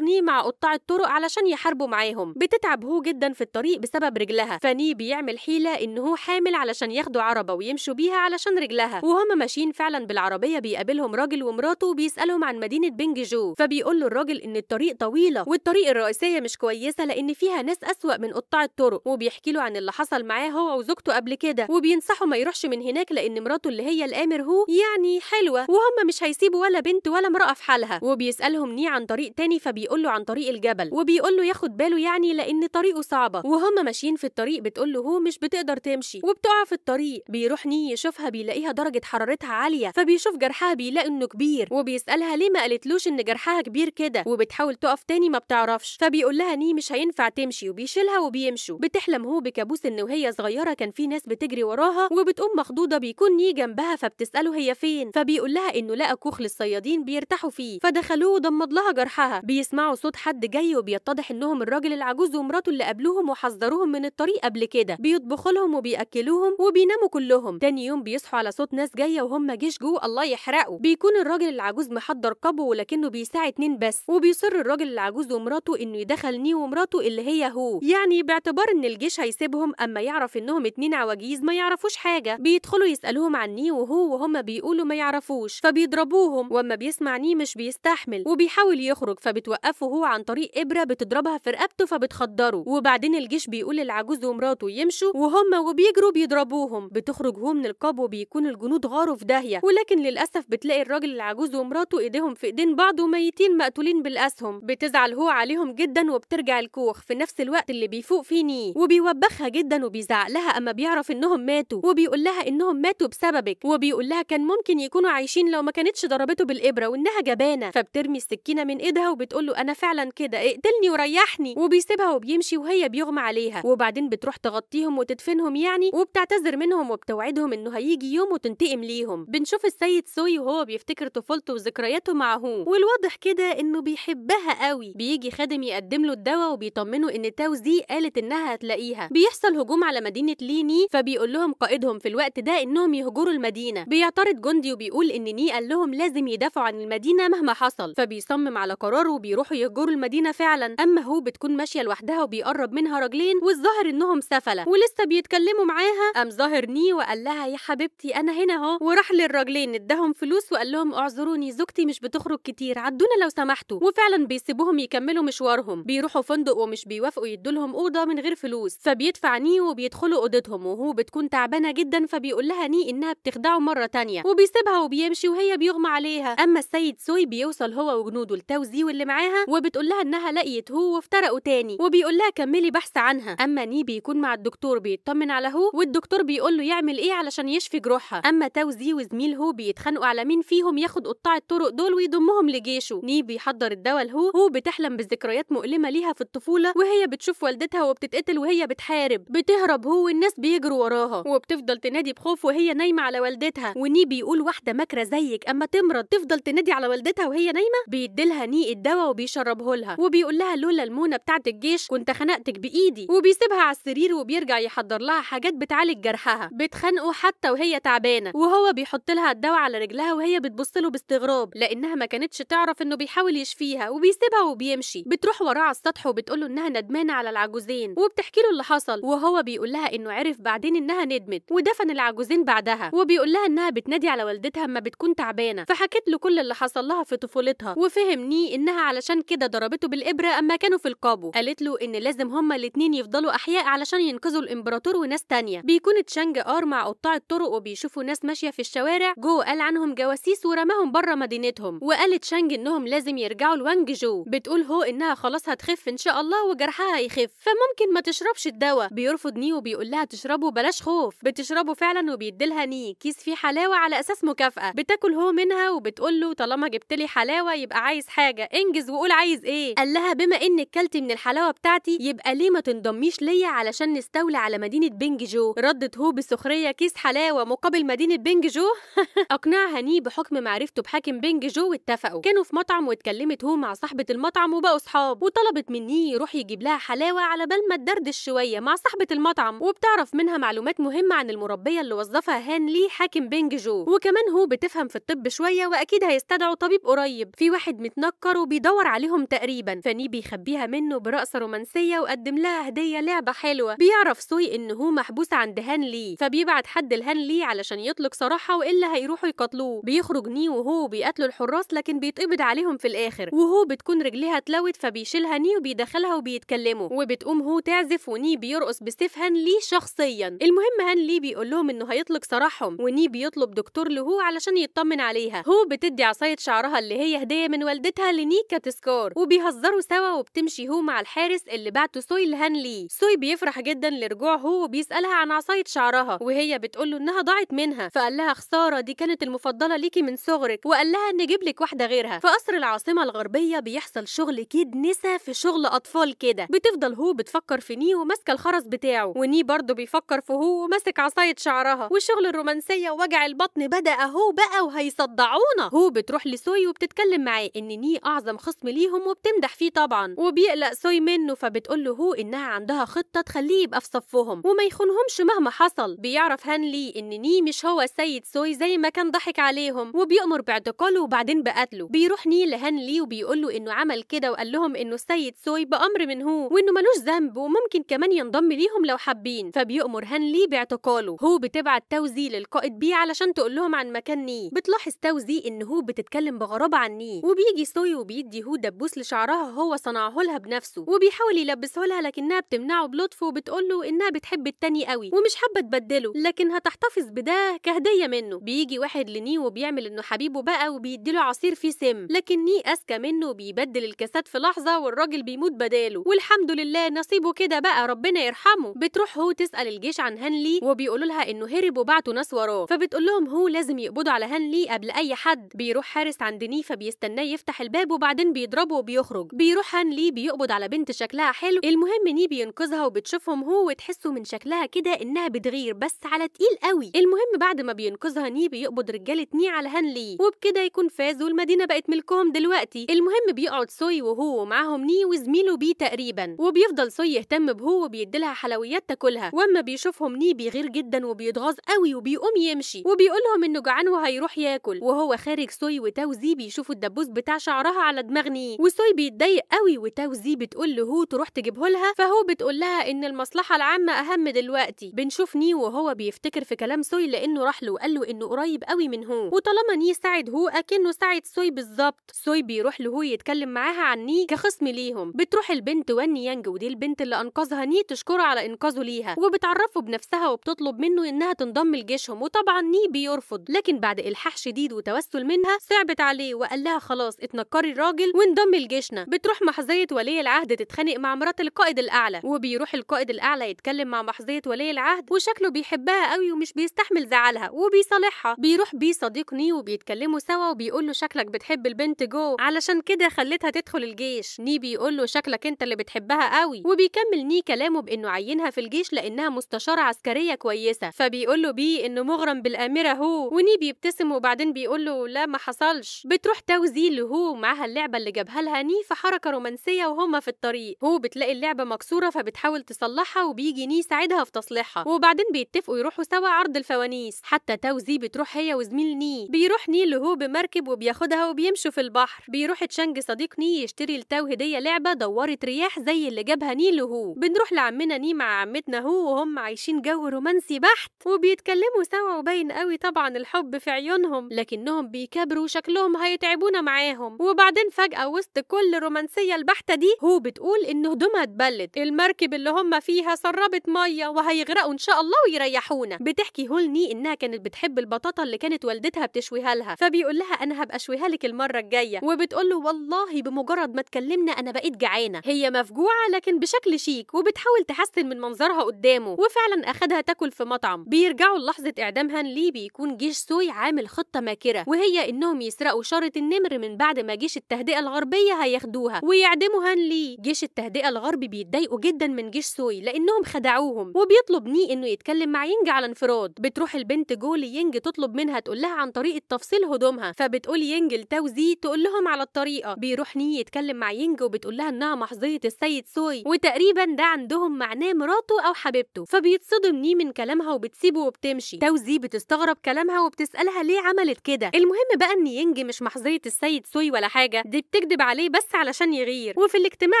ني مع قطاع الطرق علشان يحاربوا معاهم بتتعب هو جدا في الطريق بسبب رجلها فني بيعمل حيلة إن هو حامل علشان ياخدوا عربة ويمشوا بيها علشان رجلها وهما ماشيين فعلا بالعربية بيقابلهم راجل ومراته وبيسألهم عن مدينة بنج جو فبيقول له الراجل إن الطريق طويلة والطريق الرئيسية مش كويسة لأن فيها ناس أسوأ من قطاع الطرق وبيحكي له عن اللي حصل معاه هو وزوجته قبل كده وبينصحه ما يروحش من هناك لأن مراته اللي هي الآمر هو يعني حلوة وهما مش هيسيبوا ولا بنت ولا امرأة في حالها وبي بيسالهم نيه عن طريق تاني فبيقول له عن طريق الجبل وبيقول له ياخد باله يعني لان طريقه صعبه وهم ماشيين في الطريق بتقول له هو مش بتقدر تمشي وبتقع في الطريق بيروح نيه يشوفها بيلاقيها درجه حرارتها عاليه فبيشوف جرحها بيلاقي انه كبير وبيسالها ليه ما قالتلوش ان جرحها كبير كده وبتحاول تقف تاني ما بتعرفش فبيقول لها نيه مش هينفع تمشي وبيشيلها وبيمشوا بتحلم هو بكابوس ان وهي صغيره كان في ناس بتجري وراها وبتقوم مخضوضه بيكون نيه جنبها فبتساله هي فين فبيقول لها انه لقى كوخ للصيادين بيرتاحوا فيه فدخلوا له وضمد لها جرحها بيسمعوا صوت حد جاي وبيتضح انهم الراجل العجوز ومراته اللي قابلوهم وحذروهم من الطريق قبل كده بيطبخوا لهم وبياكلوهم وبيناموا كلهم تاني يوم بيصحوا على صوت ناس جايه وهم جيش جوه الله يحرقه بيكون الراجل العجوز محضر قبو ولكنه بيساعد اتنين بس وبيصر الراجل العجوز ومراته انه يدخل نيه ومراته اللي هي هو يعني باعتبار ان الجيش هيسيبهم اما يعرف انهم اتنين عواجيز ما يعرفوش حاجه بيدخلوا يسالوهم عن نيه وهو وهم بيقولوا ما يعرفوش فبيضربوهم واما بيسمع نيه مش بيستحمل محمل وبيحاول يخرج فبتوقفه هو عن طريق ابره بتضربها في رقبته فبتخدره وبعدين الجيش بيقول للعجوز ومراته يمشوا وهم وبيجروا بيضربوهم بتخرج هو من القبو وبيكون الجنود غاروا في داهيه ولكن للاسف بتلاقي الراجل العجوز ومراته ايديهم في ايدين بعض وميتين مقتولين بالاسهم بتزعل هو عليهم جدا وبترجع الكوخ في نفس الوقت اللي بيفوق فيه ني وبيوبخها جدا وبيزعق لها اما بيعرف انهم ماتوا وبيقول لها انهم ماتوا بسببك وبيقول لها كان ممكن يكونوا عايشين لو ما كانتش ضربته بالابره وانها جبانه فبترجع بترمي السكينه من ايدها وبتقول له انا فعلا كده اقتلني وريحني وبيسيبها وبيمشي وهي بيغمى عليها وبعدين بتروح تغطيهم وتدفنهم يعني وبتعتذر منهم وبتوعدهم انه هيجي يوم وتنتقم ليهم بنشوف السيد سوي وهو بيفتكر طفولته وذكرياته مع هو والواضح كده انه بيحبها قوي بيجي خادم يقدم له الدواء وبيطمنه ان تاو زي قالت انها هتلاقيها بيحصل هجوم على مدينه ليني فبيقول لهم قائدهم في الوقت ده انهم يهجروا المدينه بيعترض جندي وبيقول ان ني قال لهم لازم يدافعوا عن المدينه مهما حصل فبيصمم على قراره وبيروحوا يهجروا المدينه فعلا اما هو بتكون ماشيه لوحدها وبيقرب منها راجلين والظاهر انهم سفله ولسه بيتكلموا معاها قام ظاهر ني وقال لها يا حبيبتي انا هنا اهو وراح للراجلين اداهم فلوس وقال لهم اعذروني زوجتي مش بتخرج كتير عدونا لو سمحتوا وفعلا بيسيبوهم يكملوا مشوارهم بيروحوا فندق ومش بيوافقوا يدولهم اوضه من غير فلوس فبيدفع ني وبيدخلوا اوضتهم وهو بتكون تعبانه جدا فبيقول لها ني انها بتخدعه مره تانية وبيسيبها وبيمشي وهي بيغمى عليها اما السيد سوي بيوصل هو هو وجنوده التوزي واللي معاها وبتقول لها انها لقيت هو وافترقوا تاني وبيقول لها كملي بحث عنها اما ني بيكون مع الدكتور بيطمن على هو والدكتور بيقول له يعمل ايه علشان يشفي جروحها اما توزي وزميل هو بيتخانقوا على مين فيهم ياخد قطاع الطرق دول ويضمهم لجيشه ني بيحضر الدواء لهو هو بتحلم بذكريات مؤلمه ليها في الطفوله وهي بتشوف والدتها وبتتقتل وهي بتحارب بتهرب هو والناس بيجروا وراها وبتفضل تنادي بخوف وهي نايمه على والدتها وني بيقول واحده مكره زيك اما تمرض تفضل تنادي على والدتها وهي نايمه بيديلها نيق الدواء وبيشربه لها وبيقول لها لولا المونه بتاعه الجيش كنت خنقتك بايدي وبيسيبها على السرير وبيرجع يحضر لها حاجات بتعالج جرحها بتخانقه حتى وهي تعبانه وهو بيحط لها الدواء على رجلها وهي بتبص له باستغراب لانها ما كانتش تعرف انه بيحاول يشفيها وبيسيبها وبيمشي بتروح وراه على السطح وبتقول له انها ندمانه على العجوزين وبتحكي له اللي حصل وهو بيقول لها انه عرف بعدين انها ندمت ودفن العجوزين بعدها وبيقول لها انها بتنادي على والدتها اما بتكون تعبانه فحكت له كل اللي حصل لها في طفولتها ضربتها وفهمني انها علشان كده ضربته بالابره اما كانوا في القابو قالت له ان لازم هما الاتنين يفضلوا احياء علشان ينقذوا الامبراطور وناس تانية بيكون تشانج ار مع قطاع الطرق وبيشوفوا ناس ماشيه في الشوارع جو قال عنهم جواسيس ورماهم بره مدينتهم وقال تشانج انهم لازم يرجعوا لوانج جو بتقول هو انها خلاص هتخف ان شاء الله وجرحها هيخف فممكن ما تشربش الدواء بيرفض ني وبيقول لها تشربه بلاش خوف بتشربه فعلا وبيديلها ني كيس فيه حلاوه على اساس مكافاه بتاكل هو منها وبتقول له طالما جبت لي حلاوه حلاوه يبقى عايز حاجه انجز وقول عايز ايه قال لها بما انك كلتي من الحلاوه بتاعتي يبقى ليه ما تنضميش ليا علشان نستولى على مدينه بينج جو ردت هو بسخريه كيس حلاوه مقابل مدينه بينج جو اقنعها ني بحكم معرفته بحاكم بينج جو واتفقوا كانوا في مطعم واتكلمت هو مع صاحبه المطعم وبقوا صحاب وطلبت من ني يروح يجيب لها حلاوه على بال ما تدردش شويه مع صاحبه المطعم وبتعرف منها معلومات مهمه عن المربيه اللي وظفها هان لي حاكم بينج جو وكمان هو بتفهم في الطب شويه واكيد هيستدعوا طبيب قريب في واحد متنكر وبيدور عليهم تقريبا فني بيخبيها منه برقصة رومانسية وقدم لها هدية لعبة حلوة بيعرف سوي إن هو محبوس عند هان لي فبيبعت حد لهان لي علشان يطلق سراحة وإلا هيروحوا يقتلوه بيخرج ني وهو بيقتلوا الحراس لكن بيتقبض عليهم في الآخر وهو بتكون رجليها اتلوت فبيشيلها ني وبيدخلها وبيتكلموا وبتقوم هو تعزف وني بيرقص بسيف هان لي شخصيا المهم هان لي بيقول لهم إنه هيطلق سراحهم وني بيطلب دكتور لهو علشان يطمن عليها هو بتدي عصاية شعرها اللي هي هدية من والدتها لنيكا تسكار وبيهزروا سوا وبتمشي هو مع الحارس اللي بعته سوي لهانلي سوي بيفرح جدا لرجوع هو وبيسألها عن عصاية شعرها وهي بتقول له إنها ضاعت منها فقال لها خسارة دي كانت المفضلة ليكي من صغرك وقال لها جيب لك واحدة غيرها في قصر العاصمة الغربية بيحصل شغل كيد نسا في شغل أطفال كده بتفضل هو بتفكر في ني وماسكة الخرز بتاعه وني برضه بيفكر في هو وماسك عصاية شعرها والشغل الرومانسية ووجع البطن بدأ هو بقى وهيصدعونا هو بتروح لسوي وبتتكلم بتتكلم معاه ان ني اعظم خصم ليهم وبتمدح فيه طبعا وبيقلق سوي منه فبتقول له هو انها عندها خطه تخليه يبقى في صفهم وما يخونهمش مهما حصل بيعرف هانلي ان ني مش هو سيد سوي زي ما كان ضحك عليهم وبيأمر باعتقاله وبعدين بقتله بيروح ني لهانلي وبيقول له انه عمل كده وقال لهم انه السيد سوي بامر من هو وانه ملوش ذنب وممكن كمان ينضم ليهم لو حابين فبيأمر هانلي باعتقاله هو بتبعت توزي للقائد بيه علشان تقول لهم عن مكان ني بتلاحظ توزي ان هو بتتكلم بغرابه عن ني جنيه وبيجي سوي وبيدي هو دبوس لشعرها هو صنعه لها بنفسه وبيحاول يلبسه لها لكنها بتمنعه بلطف وبتقول له انها بتحب التاني قوي ومش حابه تبدله لكن هتحتفظ بده كهديه منه بيجي واحد لني وبيعمل انه حبيبه بقى وبيديله عصير فيه سم لكن ني اذكى منه وبيبدل الكاسات في لحظه والراجل بيموت بداله والحمد لله نصيبه كده بقى ربنا يرحمه بتروح هو تسال الجيش عن هنلي وبيقولوا لها انه هرب وبعتوا ناس وراه فبتقول لهم هو لازم يقبضوا على هنلي قبل اي حد بيروح حارس عند ني فبيس بيستناه يفتح الباب وبعدين بيضربه وبيخرج بيروح هانلي بيقبض على بنت شكلها حلو المهم ني بينقذها وبتشوفهم هو وتحسه من شكلها كده انها بتغير بس على تقيل قوي المهم بعد ما بينقذها ني بيقبض رجاله ني على هانلي وبكده يكون فاز والمدينه بقت ملكهم دلوقتي المهم بيقعد سوي وهو ومعاهم ني وزميله بي تقريبا وبيفضل سوي يهتم بهو وبيديلها حلويات تاكلها واما بيشوفهم ني بيغير جدا وبيتغاظ قوي وبيقوم يمشي وبيقولهم انه جعان وهيروح ياكل وهو خارج سوي وتوزي بيشوفوا الدبوس بتاع شعرها على دماغني وسوي بيتضايق قوي وتوزي بتقول لهو تروح تجيبه لها فهو بتقول لها ان المصلحه العامه اهم دلوقتي بنشوف ني وهو بيفتكر في كلام سوي لانه راح له وقال له انه قريب قوي من هو وطالما ني ساعد هو اكنه ساعد سوي بالظبط سوي بيروح لهو يتكلم معاها عن ني كخصم ليهم بتروح البنت وان يانج ودي البنت اللي انقذها ني تشكره على انقاذه ليها وبتعرفه بنفسها وبتطلب منه انها تنضم لجيشهم وطبعا ني بيرفض لكن بعد الحاح شديد وتوسل منها صعبت عليه وقال لها لها خلاص اتنكري الراجل وانضمي لجيشنا بتروح محظيه ولي العهد تتخانق مع مرات القائد الاعلى وبيروح القائد الاعلى يتكلم مع محظيه ولي العهد وشكله بيحبها قوي ومش بيستحمل زعلها وبيصالحها بيروح بيه صديق نيو وبيتكلموا سوا وبيقول له شكلك بتحب البنت جو علشان كده خليتها تدخل الجيش ني بيقول له شكلك انت اللي بتحبها قوي وبيكمل ني كلامه بانه عينها في الجيش لانها مستشاره عسكريه كويسه فبيقول له بيه انه مغرم بالاميره هو وني بيبتسم وبعدين بيقول له لا ما حصلش بتروح تاوي فوزي اللي هو معاها اللعبة اللي جابها لها ني في حركة رومانسية وهما في الطريق هو بتلاقي اللعبة مكسورة فبتحاول تصلحها وبيجي ني يساعدها في تصليحها وبعدين بيتفقوا يروحوا سوا عرض الفوانيس حتى توزي بتروح هي وزميل ني بيروح ني اللي هو بمركب وبياخدها وبيمشوا في البحر بيروح تشانج صديق ني يشتري لتاو هدية لعبة دورت رياح زي اللي جابها ني له بنروح لعمنا ني مع عمتنا هو وهم عايشين جو رومانسي بحت وبيتكلموا سوا وباين قوي طبعا الحب في عيونهم لكنهم بيكبروا وشكلهم هيتعبوا سحبونا معاهم وبعدين فجأة وسط كل الرومانسية البحتة دي هو بتقول إن هدومها اتبلت المركب اللي هم فيها سربت مية وهيغرقوا إن شاء الله ويريحونا بتحكي هولني إنها كانت بتحب البطاطا اللي كانت والدتها بتشويها لها فبيقول لها أنا هبقى أشويها لك المرة الجاية وبتقول له والله بمجرد ما اتكلمنا أنا بقيت جعانة هي مفجوعة لكن بشكل شيك وبتحاول تحسن من منظرها قدامه وفعلا أخدها تاكل في مطعم بيرجعوا لحظة إعدامها ليه بيكون جيش سوي عامل خطة ماكرة وهي إنهم يسرقوا شارة الناس نمر من بعد ما جيش التهدئة الغربية هياخدوها ويعدموا هانلي جيش التهدئة الغربي بيتضايقوا جدا من جيش سوي لأنهم خدعوهم وبيطلب ني إنه يتكلم مع ينج على انفراد بتروح البنت جولي ينج تطلب منها تقول لها عن طريقة تفصيل هدومها فبتقول ينج لتوزي تقول لهم على الطريقة بيروح ني يتكلم مع ينج وبتقول لها إنها محظية السيد سوي وتقريبا ده عندهم معناه مراته أو حبيبته فبيتصدم ني من كلامها وبتسيبه وبتمشي توزي بتستغرب كلامها وبتسألها ليه عملت كده المهم بقى إن ينج مش محظية السيد سوي ولا حاجه دي بتكذب عليه بس علشان يغير وفي الاجتماع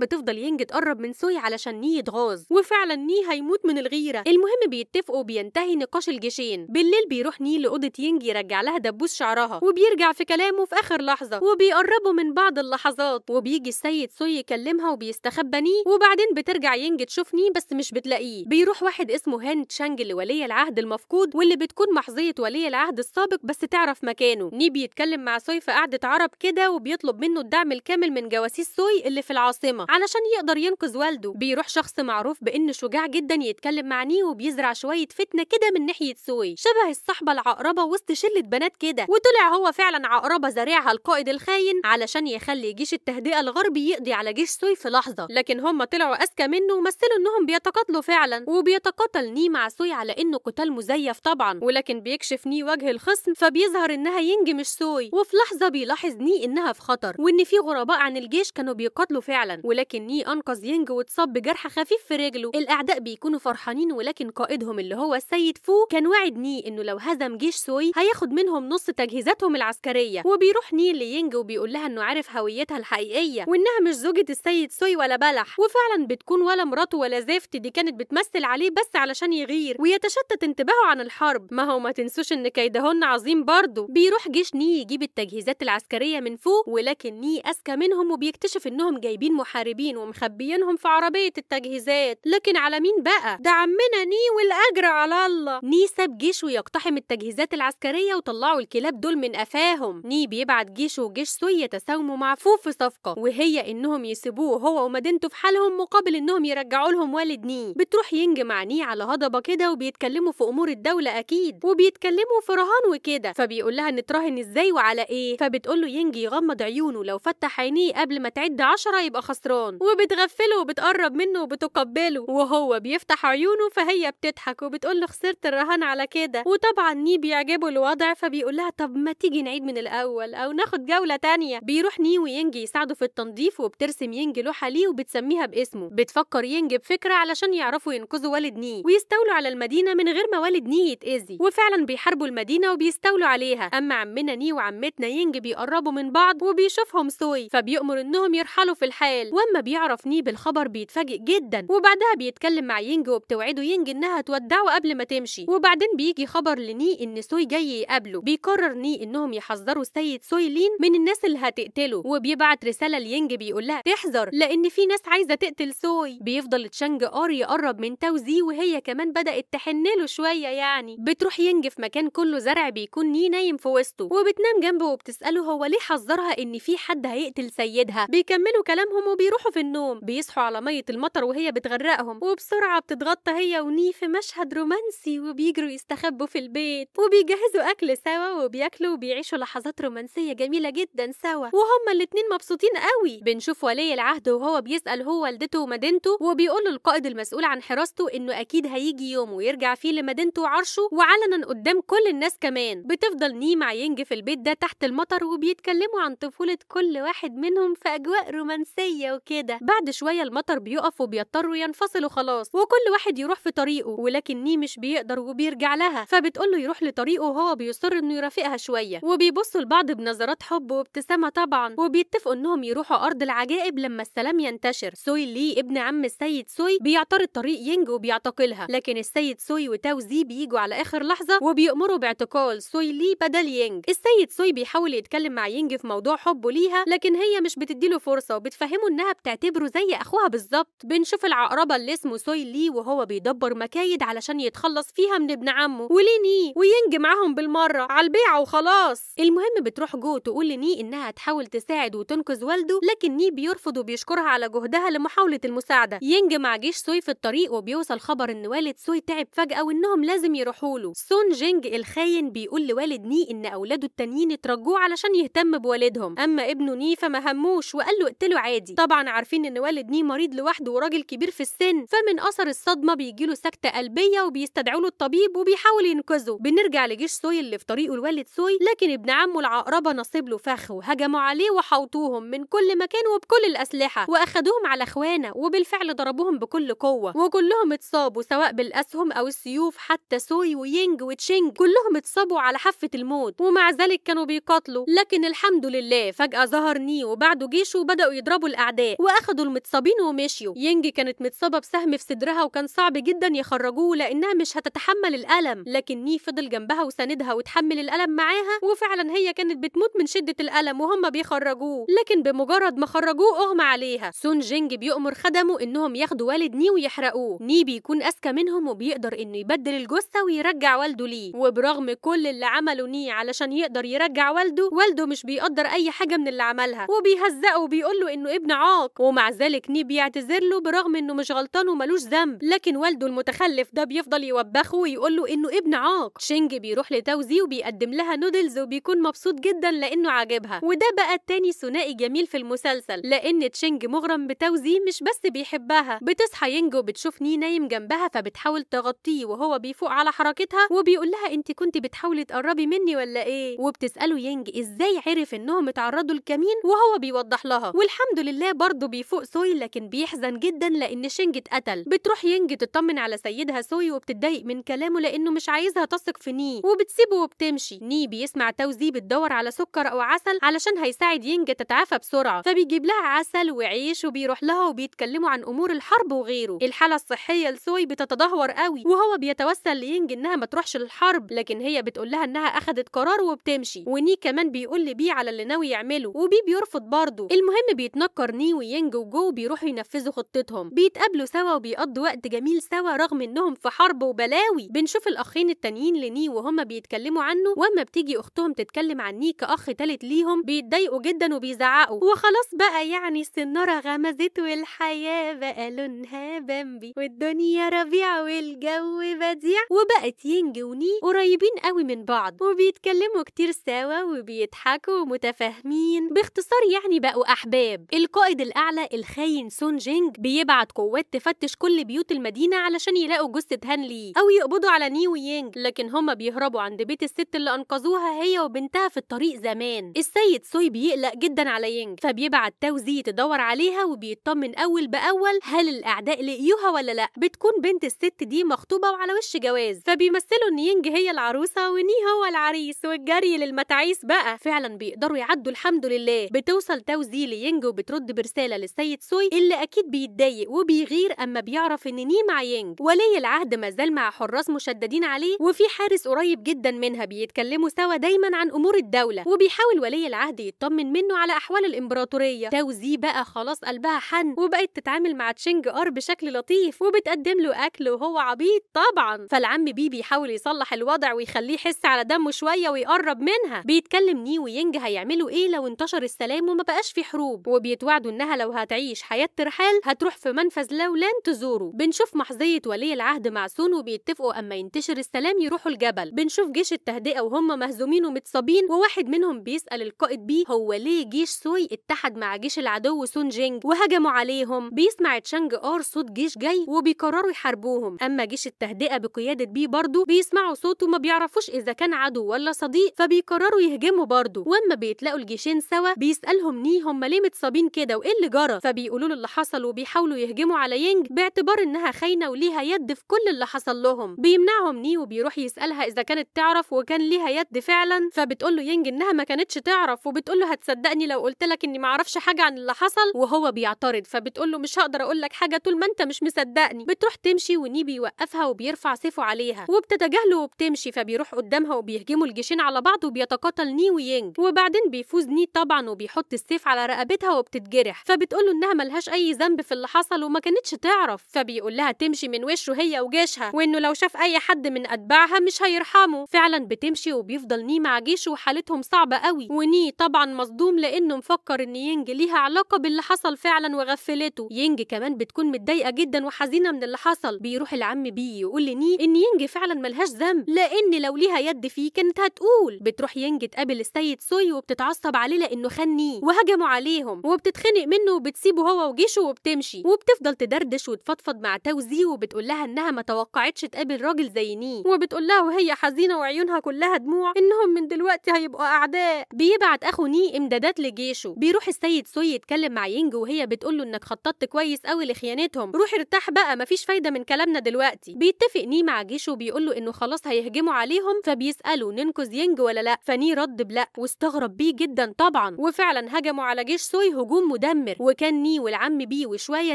بتفضل ينج تقرب من سوي علشان ني يتغاظ وفعلا ني هيموت من الغيره المهم بيتفقوا وبينتهي نقاش الجيشين بالليل بيروح ني لاوضه ينج يرجع لها دبوس شعرها وبيرجع في كلامه في اخر لحظه وبيقربوا من بعض اللحظات وبيجي السيد سوي يكلمها وبيستخبى ني وبعدين بترجع ينج تشوف ني بس مش بتلاقيه بيروح واحد اسمه هان تشانج لولي العهد المفقود واللي بتكون محظيه ولي العهد السابق بس تعرف مكانه ني بيتكلم مع سوي في قعده بيتعرب كده وبيطلب منه الدعم الكامل من جواسيس سوي اللي في العاصمه علشان يقدر ينقذ والده بيروح شخص معروف بانه شجاع جدا يتكلم مع نيو وبيزرع شويه فتنه كده من ناحيه سوي شبه الصحبه العقربه وسط شله بنات كده وطلع هو فعلا عقربه زارعها القائد الخاين علشان يخلي جيش التهدئه الغربي يقضي على جيش سوي في لحظه لكن هم طلعوا اذكى منه ومثلوا انهم بيتقاتلوا فعلا وبيتقاتل ني مع سوي على انه قتال مزيف طبعا ولكن بيكشف ني وجه الخصم فبيظهر انها ينج مش سوي وفي لحظه بيلاحظ لاحظ ني إنها في خطر وإن في غرباء عن الجيش كانوا بيقاتلوا فعلا ولكن ني أنقذ ينج واتصاب بجرح خفيف في رجله الأعداء بيكونوا فرحانين ولكن قائدهم اللي هو السيد فو كان واعد ني إنه لو هزم جيش سوي هياخد منهم نص تجهيزاتهم العسكرية وبيروح ني لينج وبيقول لها إنه عارف هويتها الحقيقية وإنها مش زوجة السيد سوي ولا بلح وفعلا بتكون ولا مراته ولا زفت دي كانت بتمثل عليه بس علشان يغير ويتشتت انتباهه عن الحرب ما هو ما تنسوش إن كيدهن عظيم برضه بيروح جيش ني يجيب التجهيزات العسكرية عسكرية من فوق ولكن ني أذكى منهم وبيكتشف إنهم جايبين محاربين ومخبيينهم في عربية التجهيزات لكن على مين بقى؟ ده عمنا ني والأجر على الله ني ساب جيشه يقتحم التجهيزات العسكرية وطلعوا الكلاب دول من قفاهم ني بيبعت جيشه وجيش سوي يتساوموا مع فو في صفقة وهي إنهم يسيبوه هو ومدينته في حالهم مقابل إنهم يرجعوا لهم والد ني بتروح ينج مع ني على هضبة كده وبيتكلموا في أمور الدولة أكيد وبيتكلموا في رهان وكده فبيقول لها نتراهن إزاي وعلى إيه فبتقول له ينجي يغمض عيونه لو فتح عينيه قبل ما تعد عشرة يبقى خسران وبتغفله وبتقرب منه وبتقبله وهو بيفتح عيونه فهي بتضحك وبتقول له خسرت الرهان على كده وطبعا ني بيعجبه الوضع فبيقول لها طب ما تيجي نعيد من الاول او ناخد جولة تانية بيروح ني وينجي يساعده في التنظيف وبترسم ينجي لوحة ليه وبتسميها باسمه بتفكر ينجي بفكرة علشان يعرفوا ينقذوا والد ني ويستولوا على المدينة من غير ما والد ني يتأذي وفعلا بيحاربوا المدينة وبيستولوا عليها اما عمنا ني وعمتنا ينجي بيقربوا من بعض وبيشوفهم سوي فبيأمر إنهم يرحلوا في الحال واما بيعرف ني بالخبر بيتفاجئ جدا وبعدها بيتكلم مع ينج وبتوعده ينج إنها تودعه قبل ما تمشي وبعدين بيجي خبر لني إن سوي جاي يقابله بيقرر ني إنهم يحذروا السيد سوي لين من الناس اللي هتقتله وبيبعت رسالة لينج بيقول لها تحذر لأن في ناس عايزة تقتل سوي بيفضل تشانج آر يقرب من توزي وهي كمان بدأت تحن له شوية يعني بتروح ينج في مكان كله زرع بيكون ني نايم في وسطه وبتنام جنبه وبتسأله هو ليه حذرها ان في حد هيقتل سيدها بيكملوا كلامهم وبيروحوا في النوم بيصحوا على ميه المطر وهي بتغرقهم وبسرعه بتتغطى هي وني في مشهد رومانسي وبيجروا يستخبوا في البيت وبيجهزوا اكل سوا وبياكلوا وبيعيشوا لحظات رومانسيه جميله جدا سوا وهما الاتنين مبسوطين قوي بنشوف ولي العهد وهو بيسال هو والدته ومدينته وبيقول للقائد المسؤول عن حراسته انه اكيد هيجي يوم ويرجع فيه لمدينته وعرشه وعلنا قدام كل الناس كمان بتفضل ني مع ينج في البيت ده تحت المطر وبيتكلموا عن طفولة كل واحد منهم في أجواء رومانسية وكده بعد شوية المطر بيقف وبيضطروا ينفصلوا خلاص وكل واحد يروح في طريقه ولكن ني مش بيقدر وبيرجع لها فبتقول له يروح لطريقه وهو بيصر إنه يرافقها شوية وبيبصوا لبعض بنظرات حب وابتسامة طبعا وبيتفقوا إنهم يروحوا أرض العجائب لما السلام ينتشر سوي لي ابن عم السيد سوي بيعترض طريق ينج وبيعتقلها لكن السيد سوي وتاو زي بيجوا على آخر لحظة وبيأمروا باعتقال سوي لي بدل ينج السيد سوي بيحاول يتكلم بيتكلم مع ينج في موضوع حبه ليها لكن هي مش بتديله فرصه وبتفهمه انها بتعتبره زي اخوها بالظبط بنشوف العقربه اللي اسمه سوي لي وهو بيدبر مكايد علشان يتخلص فيها من ابن عمه وليني وينج معاهم بالمره على البيعه وخلاص المهم بتروح جو تقول لني انها تحاول تساعد وتنقذ والده لكن ني بيرفض وبيشكرها على جهدها لمحاوله المساعده ينج مع جيش سوي في الطريق وبيوصل خبر ان والد سوي تعب فجاه وانهم لازم يروحوا له سون جينج الخاين بيقول لوالد ني ان اولاده التانيين اترجوه علشان يهتم بوالدهم اما ابنه ني فما هموش وقال له اقتله عادي طبعا عارفين ان والد ني مريض لوحده وراجل كبير في السن فمن اثر الصدمه بيجيله سكته قلبيه وبيستدعوا له الطبيب وبيحاول ينقذه بنرجع لجيش سوي اللي في طريقه لوالد سوي لكن ابن عمه العقربه نصيب له فخ وهجموا عليه وحوطوهم من كل مكان وبكل الاسلحه واخدوهم على اخوانه وبالفعل ضربوهم بكل قوه وكلهم اتصابوا سواء بالاسهم او السيوف حتى سوي وينج وتشينج كلهم اتصابوا على حافه الموت ومع ذلك كانوا بيقاتلوا لكن الحمد لله فجأة ظهر ني وبعده جيشه وبدأوا يضربوا الأعداء وأخدوا المتصابين ومشيوا ينج كانت متصابة بسهم في صدرها وكان صعب جدا يخرجوه لأنها مش هتتحمل الألم لكن ني فضل جنبها وساندها وتحمل الألم معاها وفعلا هي كانت بتموت من شدة الألم وهم بيخرجوه لكن بمجرد ما خرجوه أغمى عليها سون جينج بيأمر خدمه إنهم ياخدوا والد ني ويحرقوه ني بيكون أذكى منهم وبيقدر إنه يبدل الجثة ويرجع والده ليه وبرغم كل اللي عمله ني علشان يقدر يرجع والده والده والد مش بيقدر أي حاجة من اللي عملها وبيهزقه وبيقول له إنه ابن عاق ومع ذلك ني بيعتذر له برغم إنه مش غلطان وملوش ذنب لكن والده المتخلف ده بيفضل يوبخه ويقول له إنه ابن عاق شينج بيروح لتوزي وبيقدم لها نودلز وبيكون مبسوط جدا لإنه عاجبها وده بقى التاني ثنائي جميل في المسلسل لأن تشينج مغرم بتوزي مش بس بيحبها بتصحى ينج وبتشوف ني نايم جنبها فبتحاول تغطيه وهو بيفوق على حركتها وبيقول لها انت كنت بتحاولي تقربي مني ولا ايه وبتساله ينج ازاي ازاي عرف انهم اتعرضوا لكمين وهو بيوضح لها والحمد لله برضه بيفوق سوي لكن بيحزن جدا لان شينج اتقتل بتروح ينج تطمن على سيدها سوي وبتتضايق من كلامه لانه مش عايزها تثق في ني وبتسيبه وبتمشي ني بيسمع توزي بتدور على سكر او عسل علشان هيساعد ينج تتعافى بسرعه فبيجيب لها عسل وعيش وبيروح لها وبيتكلموا عن امور الحرب وغيره الحاله الصحيه لسوي بتتدهور قوي وهو بيتوسل لينج انها ما تروحش للحرب لكن هي بتقول لها انها اخذت قرار وبتمشي وني كمان بيقول يقول لبي على اللي ناوي يعمله وبي بيرفض برضه المهم بيتنكر ني وينج وجو بيروحوا ينفذوا خطتهم بيتقابلوا سوا وبيقضوا وقت جميل سوا رغم انهم في حرب وبلاوي بنشوف الاخين التانيين لني وهما بيتكلموا عنه واما بتيجي اختهم تتكلم عن ني كاخ تالت ليهم بيتضايقوا جدا وبيزعقوا وخلاص بقى يعني السناره غمزت والحياه بقى لونها بامبي والدنيا ربيع والجو بديع وبقت ينج وني قريبين قوي من بعض وبيتكلموا كتير سوا وبيتحكوا بيضحكوا ومتفاهمين باختصار يعني بقوا أحباب القائد الأعلى الخاين سون جينج بيبعت قوات تفتش كل بيوت المدينة علشان يلاقوا جثة هانلي أو يقبضوا على نيو يينج لكن هما بيهربوا عند بيت الست اللي أنقذوها هي وبنتها في الطريق زمان السيد سوي بيقلق جدا على يينج فبيبعت توزي تدور عليها وبيطمن أول بأول هل الأعداء لقيوها ولا لأ بتكون بنت الست دي مخطوبة وعلى وش جواز فبيمثلوا إن يينج هي العروسة وني هو العريس والجري للمتعيس بقى فعلا بيقدروا يعدوا الحمد لله بتوصل توزي لينج وبترد برساله للسيد سوي اللي اكيد بيتضايق وبيغير اما بيعرف ان ني مع ينج ولي العهد ما زال مع حراس مشددين عليه وفي حارس قريب جدا منها بيتكلموا سوا دايما عن امور الدوله وبيحاول ولي العهد يطمن منه على احوال الامبراطوريه توزي بقى خلاص قلبها حن وبقت تتعامل مع تشينج ار بشكل لطيف وبتقدم له اكل وهو عبيط طبعا فالعم بي بيحاول يصلح الوضع ويخليه يحس على دمه شويه ويقرب منها بيتكلم ني وينج هيعملوا ايه لو انتشر السلام وما بقاش في حروب وبيتوعدوا انها لو هتعيش حياه ترحال هتروح في منفذ لان تزوره بنشوف محظيه ولي العهد مع سون وبيتفقوا اما ينتشر السلام يروحوا الجبل بنشوف جيش التهدئه وهم مهزومين ومتصابين وواحد منهم بيسال القائد بي هو ليه جيش سوي اتحد مع جيش العدو سون جينج وهجموا عليهم بيسمع تشانج ار صوت جيش جاي وبيقرروا يحاربوهم اما جيش التهدئه بقياده بي برضه بيسمعوا صوته ما بيعرفوش اذا كان عدو ولا صديق فبيقرروا يهجموا برضه برضه واما بيتلاقوا الجيشين سوا بيسالهم ني هم ليه متصابين كده وايه اللي جرى فبيقولوا له اللي حصل وبيحاولوا يهجموا على ينج باعتبار انها خاينه وليها يد في كل اللي حصل لهم بيمنعهم ني وبيروح يسالها اذا كانت تعرف وكان ليها يد فعلا فبتقول له ينج انها ما كانتش تعرف وبتقول له هتصدقني لو قلت لك اني ما اعرفش حاجه عن اللي حصل وهو بيعترض فبتقول له مش هقدر اقول لك حاجه طول ما انت مش مصدقني بتروح تمشي وني بيوقفها وبيرفع سيفه عليها وبتتجاهله وبتمشي فبيروح قدامها وبيهجموا الجيشين على بعض وبيتقاتل ني وينج الينج وبعدين بيفوز ني طبعا وبيحط السيف على رقبتها وبتتجرح فبتقول له انها ملهاش اي ذنب في اللي حصل وما كانتش تعرف فبيقول لها تمشي من وشه هي وجيشها وانه لو شاف اي حد من اتباعها مش هيرحمه فعلا بتمشي وبيفضل ني مع جيشه وحالتهم صعبه قوي وني طبعا مصدوم لانه مفكر ان ينج ليها علاقه باللي حصل فعلا وغفلته ينج كمان بتكون متضايقه جدا وحزينه من اللي حصل بيروح العم بي يقول لني ان ينج فعلا ملهاش ذنب لان لو ليها يد فيه كانت هتقول بتروح ينج تقابل السيد سوي وبتتعصب عليه لانه خنيه وهجموا عليهم وبتتخنق منه وبتسيبه هو وجيشه وبتمشي وبتفضل تدردش وتفضفض مع توزي وبتقول لها انها ما توقعتش تقابل راجل زي نيه وبتقول لها وهي حزينه وعيونها كلها دموع انهم من دلوقتي هيبقوا اعداء بيبعت اخو نيه امدادات لجيشه بيروح السيد سوي يتكلم مع ينج وهي بتقول له انك خططت كويس قوي لخيانتهم روح ارتاح بقى مفيش فايده من كلامنا دلوقتي بيتفق نيه مع جيشه وبيقول له انه خلاص هيهجموا عليهم فبيساله ننقذ ينج ولا لا فني رد بلا واستغرب بيه جدا طبعا وفعلا هجموا على جيش سوي هجوم مدمر وكان ني والعم بي وشويه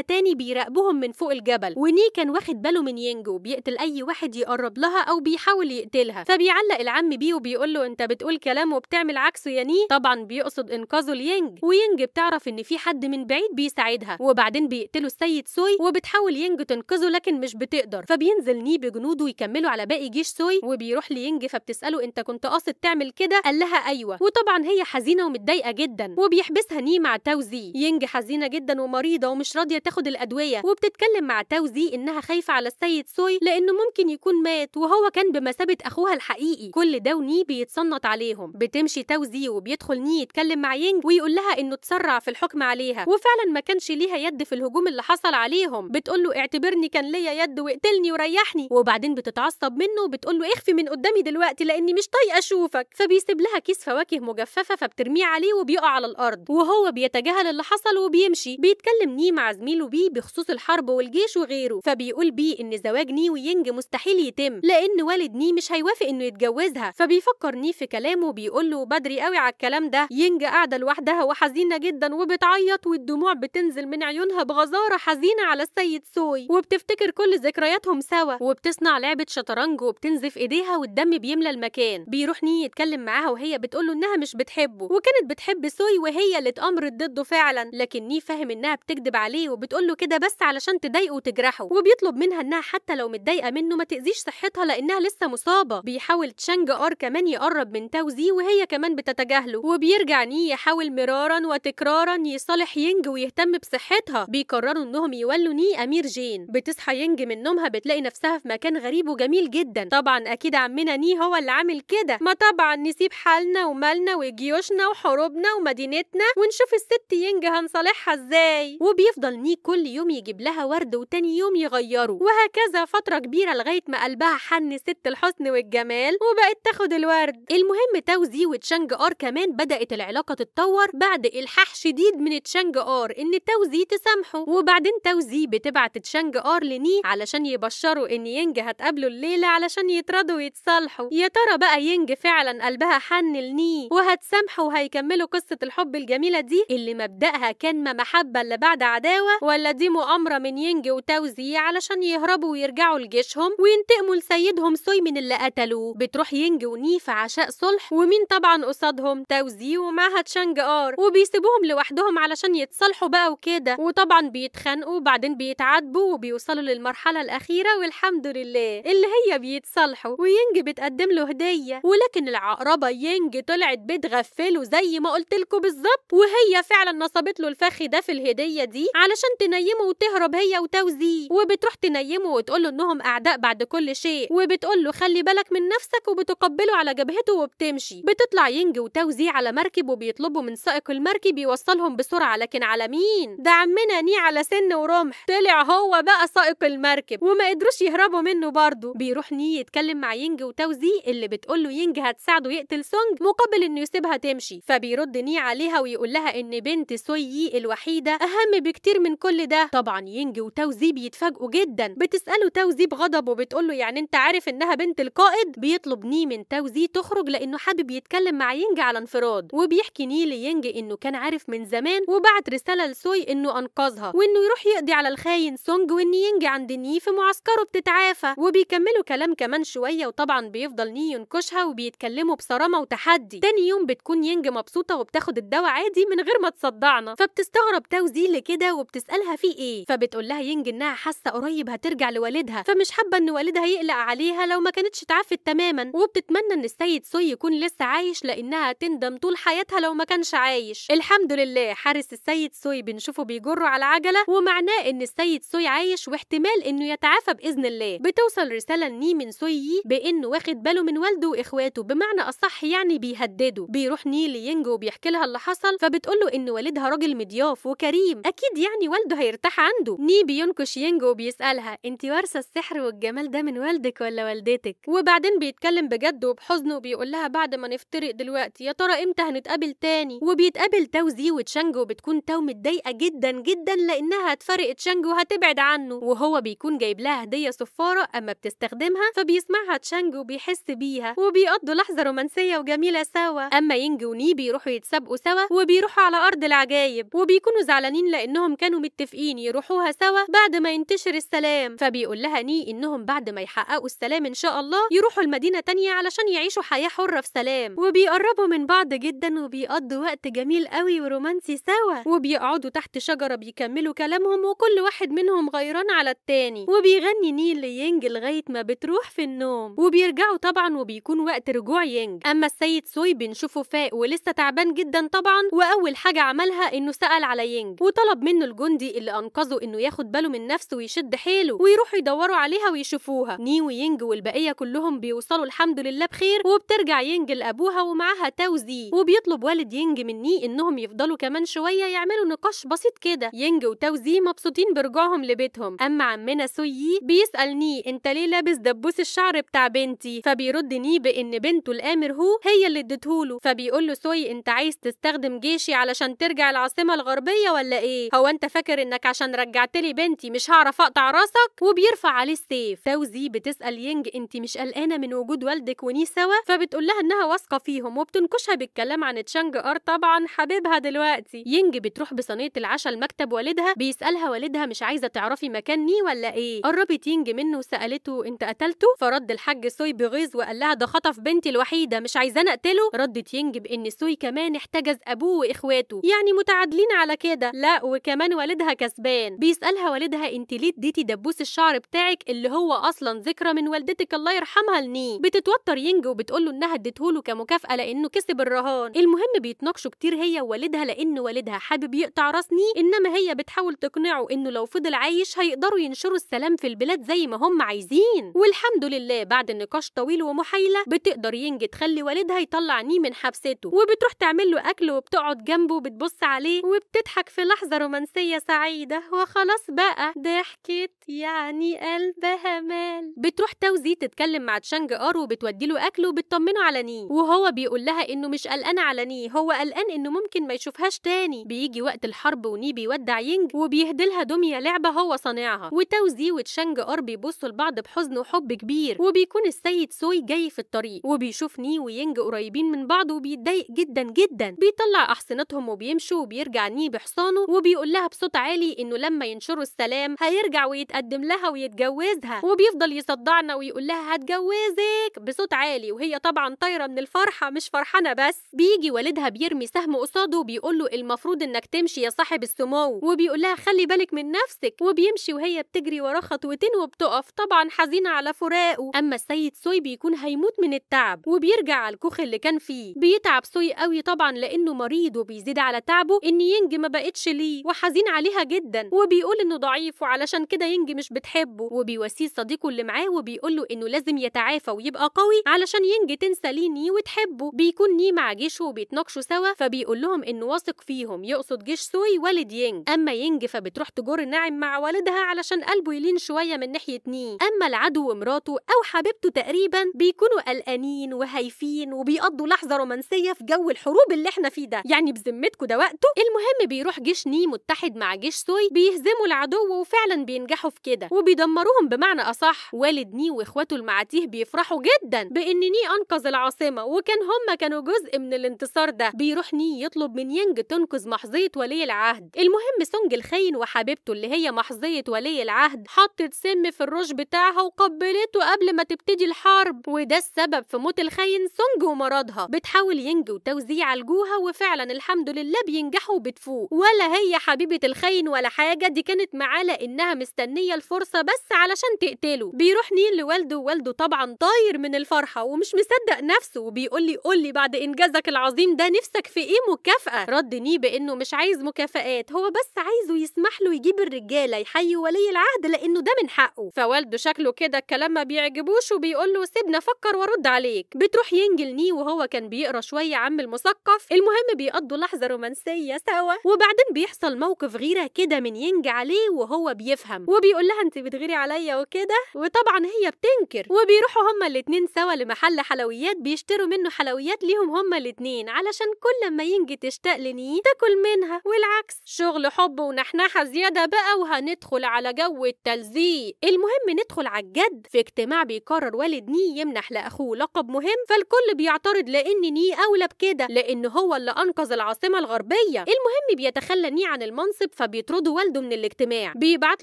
تاني بيراقبوهم من فوق الجبل وني كان واخد باله من ينجو بيقتل اي واحد يقرب لها او بيحاول يقتلها فبيعلق العم بي وبيقول له انت بتقول كلام وبتعمل عكسه يا ني طبعا بيقصد انقاذه لينج وينج بتعرف ان في حد من بعيد بيساعدها وبعدين بيقتلوا السيد سوي وبتحاول ينج تنقذه لكن مش بتقدر فبينزل ني بجنوده ويكملوا على باقي جيش سوي وبيروح لينج فبتساله انت كنت قاصد تعمل كده قال لها ايوه وطبعا هي حزينه ومتضايقه جدا وبيحبسها ني مع توزي ينج حزينه جدا ومريضه ومش راضيه تاخد الادويه وبتتكلم مع توزي انها خايفه على السيد سوي لانه ممكن يكون مات وهو كان بمثابه اخوها الحقيقي كل ده وني بيتصنط عليهم بتمشي توزي وبيدخل ني يتكلم مع ينج ويقول لها انه تسرع في الحكم عليها وفعلا ما كانش ليها يد في الهجوم اللي حصل عليهم بتقول له اعتبرني كان ليا يد واقتلني وريحني وبعدين بتتعصب منه وبتقول له اخفي من قدامي دلوقتي لاني مش طايقه اشوفك فبيسيب لها كيس فواكه فواكه مجففه فبترميه عليه وبيقع على الارض وهو بيتجاهل اللي حصل وبيمشي بيتكلم ني مع زميله بي بخصوص الحرب والجيش وغيره فبيقول بي ان زواج ني وينج مستحيل يتم لان والد ني مش هيوافق انه يتجوزها فبيفكر ني في كلامه بيقول له بدري قوي على الكلام ده ينج قاعده لوحدها وحزينه جدا وبتعيط والدموع بتنزل من عيونها بغزاره حزينه على السيد سوي وبتفتكر كل ذكرياتهم سوا وبتصنع لعبه شطرنج وبتنزف ايديها والدم بيملى المكان بيروح ني يتكلم معاها وهي بتقول بتقول له انها مش بتحبه وكانت بتحب سوي وهي اللي اتامرت ضده فعلا لكن ني فاهم انها بتكذب عليه وبتقول له كده بس علشان تضايقه وتجرحه وبيطلب منها انها حتى لو متضايقه منه ما تاذيش صحتها لانها لسه مصابه بيحاول تشانج ار كمان يقرب من توزي وهي كمان بتتجاهله وبيرجع ني يحاول مرارا وتكرارا يصالح ينج ويهتم بصحتها بيقرروا انهم يولوا ني امير جين بتصحى ينج من نومها بتلاقي نفسها في مكان غريب وجميل جدا طبعا اكيد عمنا ني هو اللي عامل كده ما طبعا نسيب حالنا ومالنا وجيوشنا وحروبنا ومدينتنا ونشوف الست ينج هنصالحها ازاي وبيفضل نيك كل يوم يجيب لها ورد وتاني يوم يغيره وهكذا فترة كبيرة لغاية ما قلبها حن ست الحسن والجمال وبقت تاخد الورد المهم توزي وتشانج ار كمان بدأت العلاقة تتطور بعد إلحاح شديد من تشانج ار إن توزي تسامحه وبعدين توزي بتبعت تشانج ار لني علشان يبشروا إن ينج هتقابله الليلة علشان يتراضوا ويتصالحوا يا ترى بقى ينج فعلا قلبها حن لني هتهنيه وهتسامحوا وهيكملوا قصه الحب الجميله دي اللي مبداها كان ما محبه الا بعد عداوه ولا دي مؤامره من ينج وتوزي علشان يهربوا ويرجعوا لجيشهم وينتقموا لسيدهم سوي من اللي قتلوه بتروح ينج ونيف عشاء صلح ومين طبعا قصادهم توزي ومعها تشانج ار وبيسيبوهم لوحدهم علشان يتصالحوا بقى وكده وطبعا بيتخانقوا وبعدين بيتعاتبوا وبيوصلوا للمرحله الاخيره والحمد لله اللي هي بيتصالحوا وينج بتقدم له هديه ولكن العقربه ينج طلعت بتغفله زي ما قلت لكم بالظبط وهي فعلا نصبت له الفخ ده في الهديه دي علشان تنيمه وتهرب هي وتوزي وبتروح تنيمه وتقول له انهم اعداء بعد كل شيء وبتقول له خلي بالك من نفسك وبتقبله على جبهته وبتمشي بتطلع ينج وتوزي على مركب وبيطلبوا من سائق المركب يوصلهم بسرعه لكن على مين ده عمنا ني على سن ورمح طلع هو بقى سائق المركب وما قدروش يهربوا منه برضه بيروح ني يتكلم مع ينج وتوزي اللي بتقول له ينج هتساعده يقتل سونج مقابل مقابل انه يسيبها تمشي فبيرد ني عليها ويقول لها ان بنت سوي الوحيده اهم بكتير من كل ده طبعا ينج وتوزي بيتفاجئوا جدا بتساله توزي بغضب وبتقول له يعني انت عارف انها بنت القائد بيطلب ني من توزي تخرج لانه حابب يتكلم مع ينج على انفراد وبيحكي ني لينج انه كان عارف من زمان وبعت رساله لسوي انه انقذها وانه يروح يقضي على الخاين سونج وان ينج عند ني في معسكره بتتعافى وبيكملوا كلام كمان شويه وطبعا بيفضل ني ينكشها وبيتكلموا بصرامه وتحدي عادي تاني يوم بتكون ينج مبسوطه وبتاخد الدواء عادي من غير ما تصدعنا فبتستغرب تاو زيل كده وبتسالها في ايه فبتقول لها ينج انها حاسه قريب هترجع لوالدها فمش حابه ان والدها يقلق عليها لو ما كانتش اتعافت تماما وبتتمنى ان السيد سوي يكون لسه عايش لانها تندم طول حياتها لو ما كانش عايش الحمد لله حارس السيد سوي بنشوفه بيجره على عجله ومعناه ان السيد سوي عايش واحتمال انه يتعافى باذن الله بتوصل رساله لني من سوي بانه واخد باله من والده واخواته بمعنى اصح يعني بيها بيهدده بيروح نيلي ينج وبيحكي لها اللي حصل فبتقول له ان والدها راجل مضياف وكريم اكيد يعني والده هيرتاح عنده ني بينكش ينج وبيسالها انت وارثه السحر والجمال ده من والدك ولا والدتك وبعدين بيتكلم بجد وبحزن وبيقول لها بعد ما نفترق دلوقتي يا ترى امتى هنتقابل تاني وبيتقابل تاو زي وتشانج وبتكون تاو متضايقه جدا جدا لانها هتفرق تشانج وهتبعد عنه وهو بيكون جايب لها هديه صفاره اما بتستخدمها فبيسمعها تشانج وبيحس بيها وبيقضوا لحظه رومانسيه وجميله سوا اما ينج وني بيروحوا يتسابقوا سوا وبيروحوا على ارض العجايب وبيكونوا زعلانين لانهم كانوا متفقين يروحوها سوا بعد ما ينتشر السلام فبيقول لها ني انهم بعد ما يحققوا السلام ان شاء الله يروحوا لمدينه تانية علشان يعيشوا حياه حره في سلام وبيقربوا من بعض جدا وبيقضوا وقت جميل قوي ورومانسي سوا وبيقعدوا تحت شجره بيكملوا كلامهم وكل واحد منهم غيران على التاني وبيغني ني لينج لغايه ما بتروح في النوم وبيرجعوا طبعا وبيكون وقت رجوع ينج اما السيد سوي بنشوفه فاق ولسه تعبان جدا طبعا واول حاجه عملها انه سال على ينج وطلب منه الجندي اللي انقذه انه ياخد باله من نفسه ويشد حيله ويروحوا يدوروا عليها ويشوفوها ني وينج والبقيه كلهم بيوصلوا الحمد لله بخير وبترجع ينج لابوها ومعاها تاو زي وبيطلب والد ينج من ني انهم يفضلوا كمان شويه يعملوا نقاش بسيط كده ينج وتاو زي مبسوطين برجوعهم لبيتهم اما عمنا سوي بيسال ني انت ليه لابس دبوس الشعر بتاع بنتي فبيرد ني بان بنته الامر هو هي اللي اديتهوله فبيقول له سوي انت عايز تستخدم جيشي علشان ترجع العاصمه الغربيه ولا ايه هو انت فاكر انك عشان رجعت لي بنتي مش هعرف اقطع راسك وبيرفع عليه السيف فوزي بتسال ينج انت مش قلقانه من وجود والدك وني سوا فبتقول لها انها واثقه فيهم وبتنكشها بالكلام عن تشانج ار طبعا حبيبها دلوقتي ينج بتروح بصينيه العشاء لمكتب والدها بيسالها والدها مش عايزه تعرفي مكان ني ولا ايه قربت ينج منه وسالته انت قتلته فرد الحاج سوي بغيظ وقال لها ده خطف بنتي الوحيده مش عايزاني له ردت ينج بان سوي كمان احتجز ابوه واخواته يعني متعادلين على كده لا وكمان والدها كسبان بيسالها والدها انت ليه اديتي دبوس الشعر بتاعك اللي هو اصلا ذكرى من والدتك الله يرحمها لني بتتوتر ينج وبتقول له انها اديتهوله كمكافاه لانه كسب الرهان المهم بيتناقشوا كتير هي ووالدها لان والدها حابب يقطع راس ني انما هي بتحاول تقنعه انه لو فضل عايش هيقدروا ينشروا السلام في البلاد زي ما هم عايزين والحمد لله بعد نقاش طويل ومحايله بتقدر ينج تخلي والدها يطلع بتطلعنيه من حبسته وبتروح تعمل له اكل وبتقعد جنبه وبتبص عليه وبتضحك في لحظه رومانسيه سعيده وخلاص بقى ضحكت يعني قلبها مال بتروح توزي تتكلم مع تشانج ار وبتودي له اكل وبتطمنه على ني وهو بيقول لها انه مش قلقان على ني هو قلقان انه ممكن ما يشوفهاش تاني بيجي وقت الحرب وني بيودع ينج وبيهدلها دميه لعبه هو صانعها وتوزي وتشانج ار بيبصوا لبعض بحزن وحب كبير وبيكون السيد سوي جاي في الطريق وبيشوف ني وينج قريبين قريبين من بعض وبيتضايق جدا جدا بيطلع احصنتهم وبيمشوا وبيرجع نيه بحصانه وبيقول لها بصوت عالي انه لما ينشروا السلام هيرجع ويتقدم لها ويتجوزها وبيفضل يصدعنا ويقول لها هتجوزك بصوت عالي وهي طبعا طايره من الفرحه مش فرحانه بس بيجي والدها بيرمي سهم قصاده وبيقول له المفروض انك تمشي يا صاحب السمو وبيقول لها خلي بالك من نفسك وبيمشي وهي بتجري وراه خطوتين وبتقف طبعا حزينه على فراقه اما السيد سوي بيكون هيموت من التعب وبيرجع على الكوخ اللي كان فيه بيتعب سوي قوي طبعا لانه مريض وبيزيد على تعبه ان ينج ما بقتش ليه وحزين عليها جدا وبيقول انه ضعيف وعلشان كده ينج مش بتحبه وبيواسيه صديقه اللي معاه وبيقول له انه لازم يتعافى ويبقى قوي علشان ينج تنسى ليه ني وتحبه بيكون ني مع جيشه وبيتناقشوا سوا فبيقول لهم انه واثق فيهم يقصد جيش سوي والد ينج اما ينج فبتروح تجر ناعم مع والدها علشان قلبه يلين شويه من ناحيه ني اما العدو ومراته او حبيبته تقريبا بيكونوا قلقانين وهايفين وبيقضوا برضه لحظه رومانسيه في جو الحروب اللي احنا فيه ده يعني بذمتكم ده وقته المهم بيروح جيش ني متحد مع جيش سوي بيهزموا العدو وفعلا بينجحوا في كده وبيدمروهم بمعنى اصح والد ني واخواته المعاتيه بيفرحوا جدا بان ني انقذ العاصمه وكان هم كانوا جزء من الانتصار ده بيروح ني يطلب من ينج تنقذ محظيه ولي العهد المهم سونج الخاين وحبيبته اللي هي محظيه ولي العهد حطت سم في الرش بتاعها وقبلته قبل ما تبتدي الحرب وده السبب في موت الخاين سونج ومراته قصادها بتحاول ينجو وتوزيع الجوها وفعلا الحمد لله بينجحوا وبتفوق ولا هي حبيبه الخاين ولا حاجه دي كانت معاه لانها مستنيه الفرصه بس علشان تقتله بيروح نيل لوالده ووالده طبعا طاير من الفرحه ومش مصدق نفسه وبيقول لي قول لي بعد انجازك العظيم ده نفسك في ايه مكافاه رد ني بانه مش عايز مكافآت هو بس عايزه يسمح له يجيب الرجاله يحيي ولي العهد لانه ده من حقه فوالده شكله كده الكلام ما بيعجبوش وبيقول له سيبنا افكر وارد عليك بتروح ينجل ني وهو كان بيقرا شويه عم المثقف المهم بيقضوا لحظه رومانسيه سوا وبعدين بيحصل موقف غيره كده من ينج عليه وهو بيفهم وبيقول لها انت بتغيري عليا وكده وطبعا هي بتنكر وبيروحوا هما الاتنين سوا لمحل حلويات بيشتروا منه حلويات ليهم هما الاتنين علشان كل ما ينج تشتاق لني تاكل منها والعكس شغل حب ونحنحه زياده بقى وهندخل على جو التلزيق المهم ندخل على الجد في اجتماع بيقرر والد ني يمنح لاخوه لقب مهم فالكل بيعترض يعترض لان ني اولى بكده لان هو اللي انقذ العاصمه الغربيه المهم بيتخلى ني عن المنصب فبيطرده والده من الاجتماع بيبعت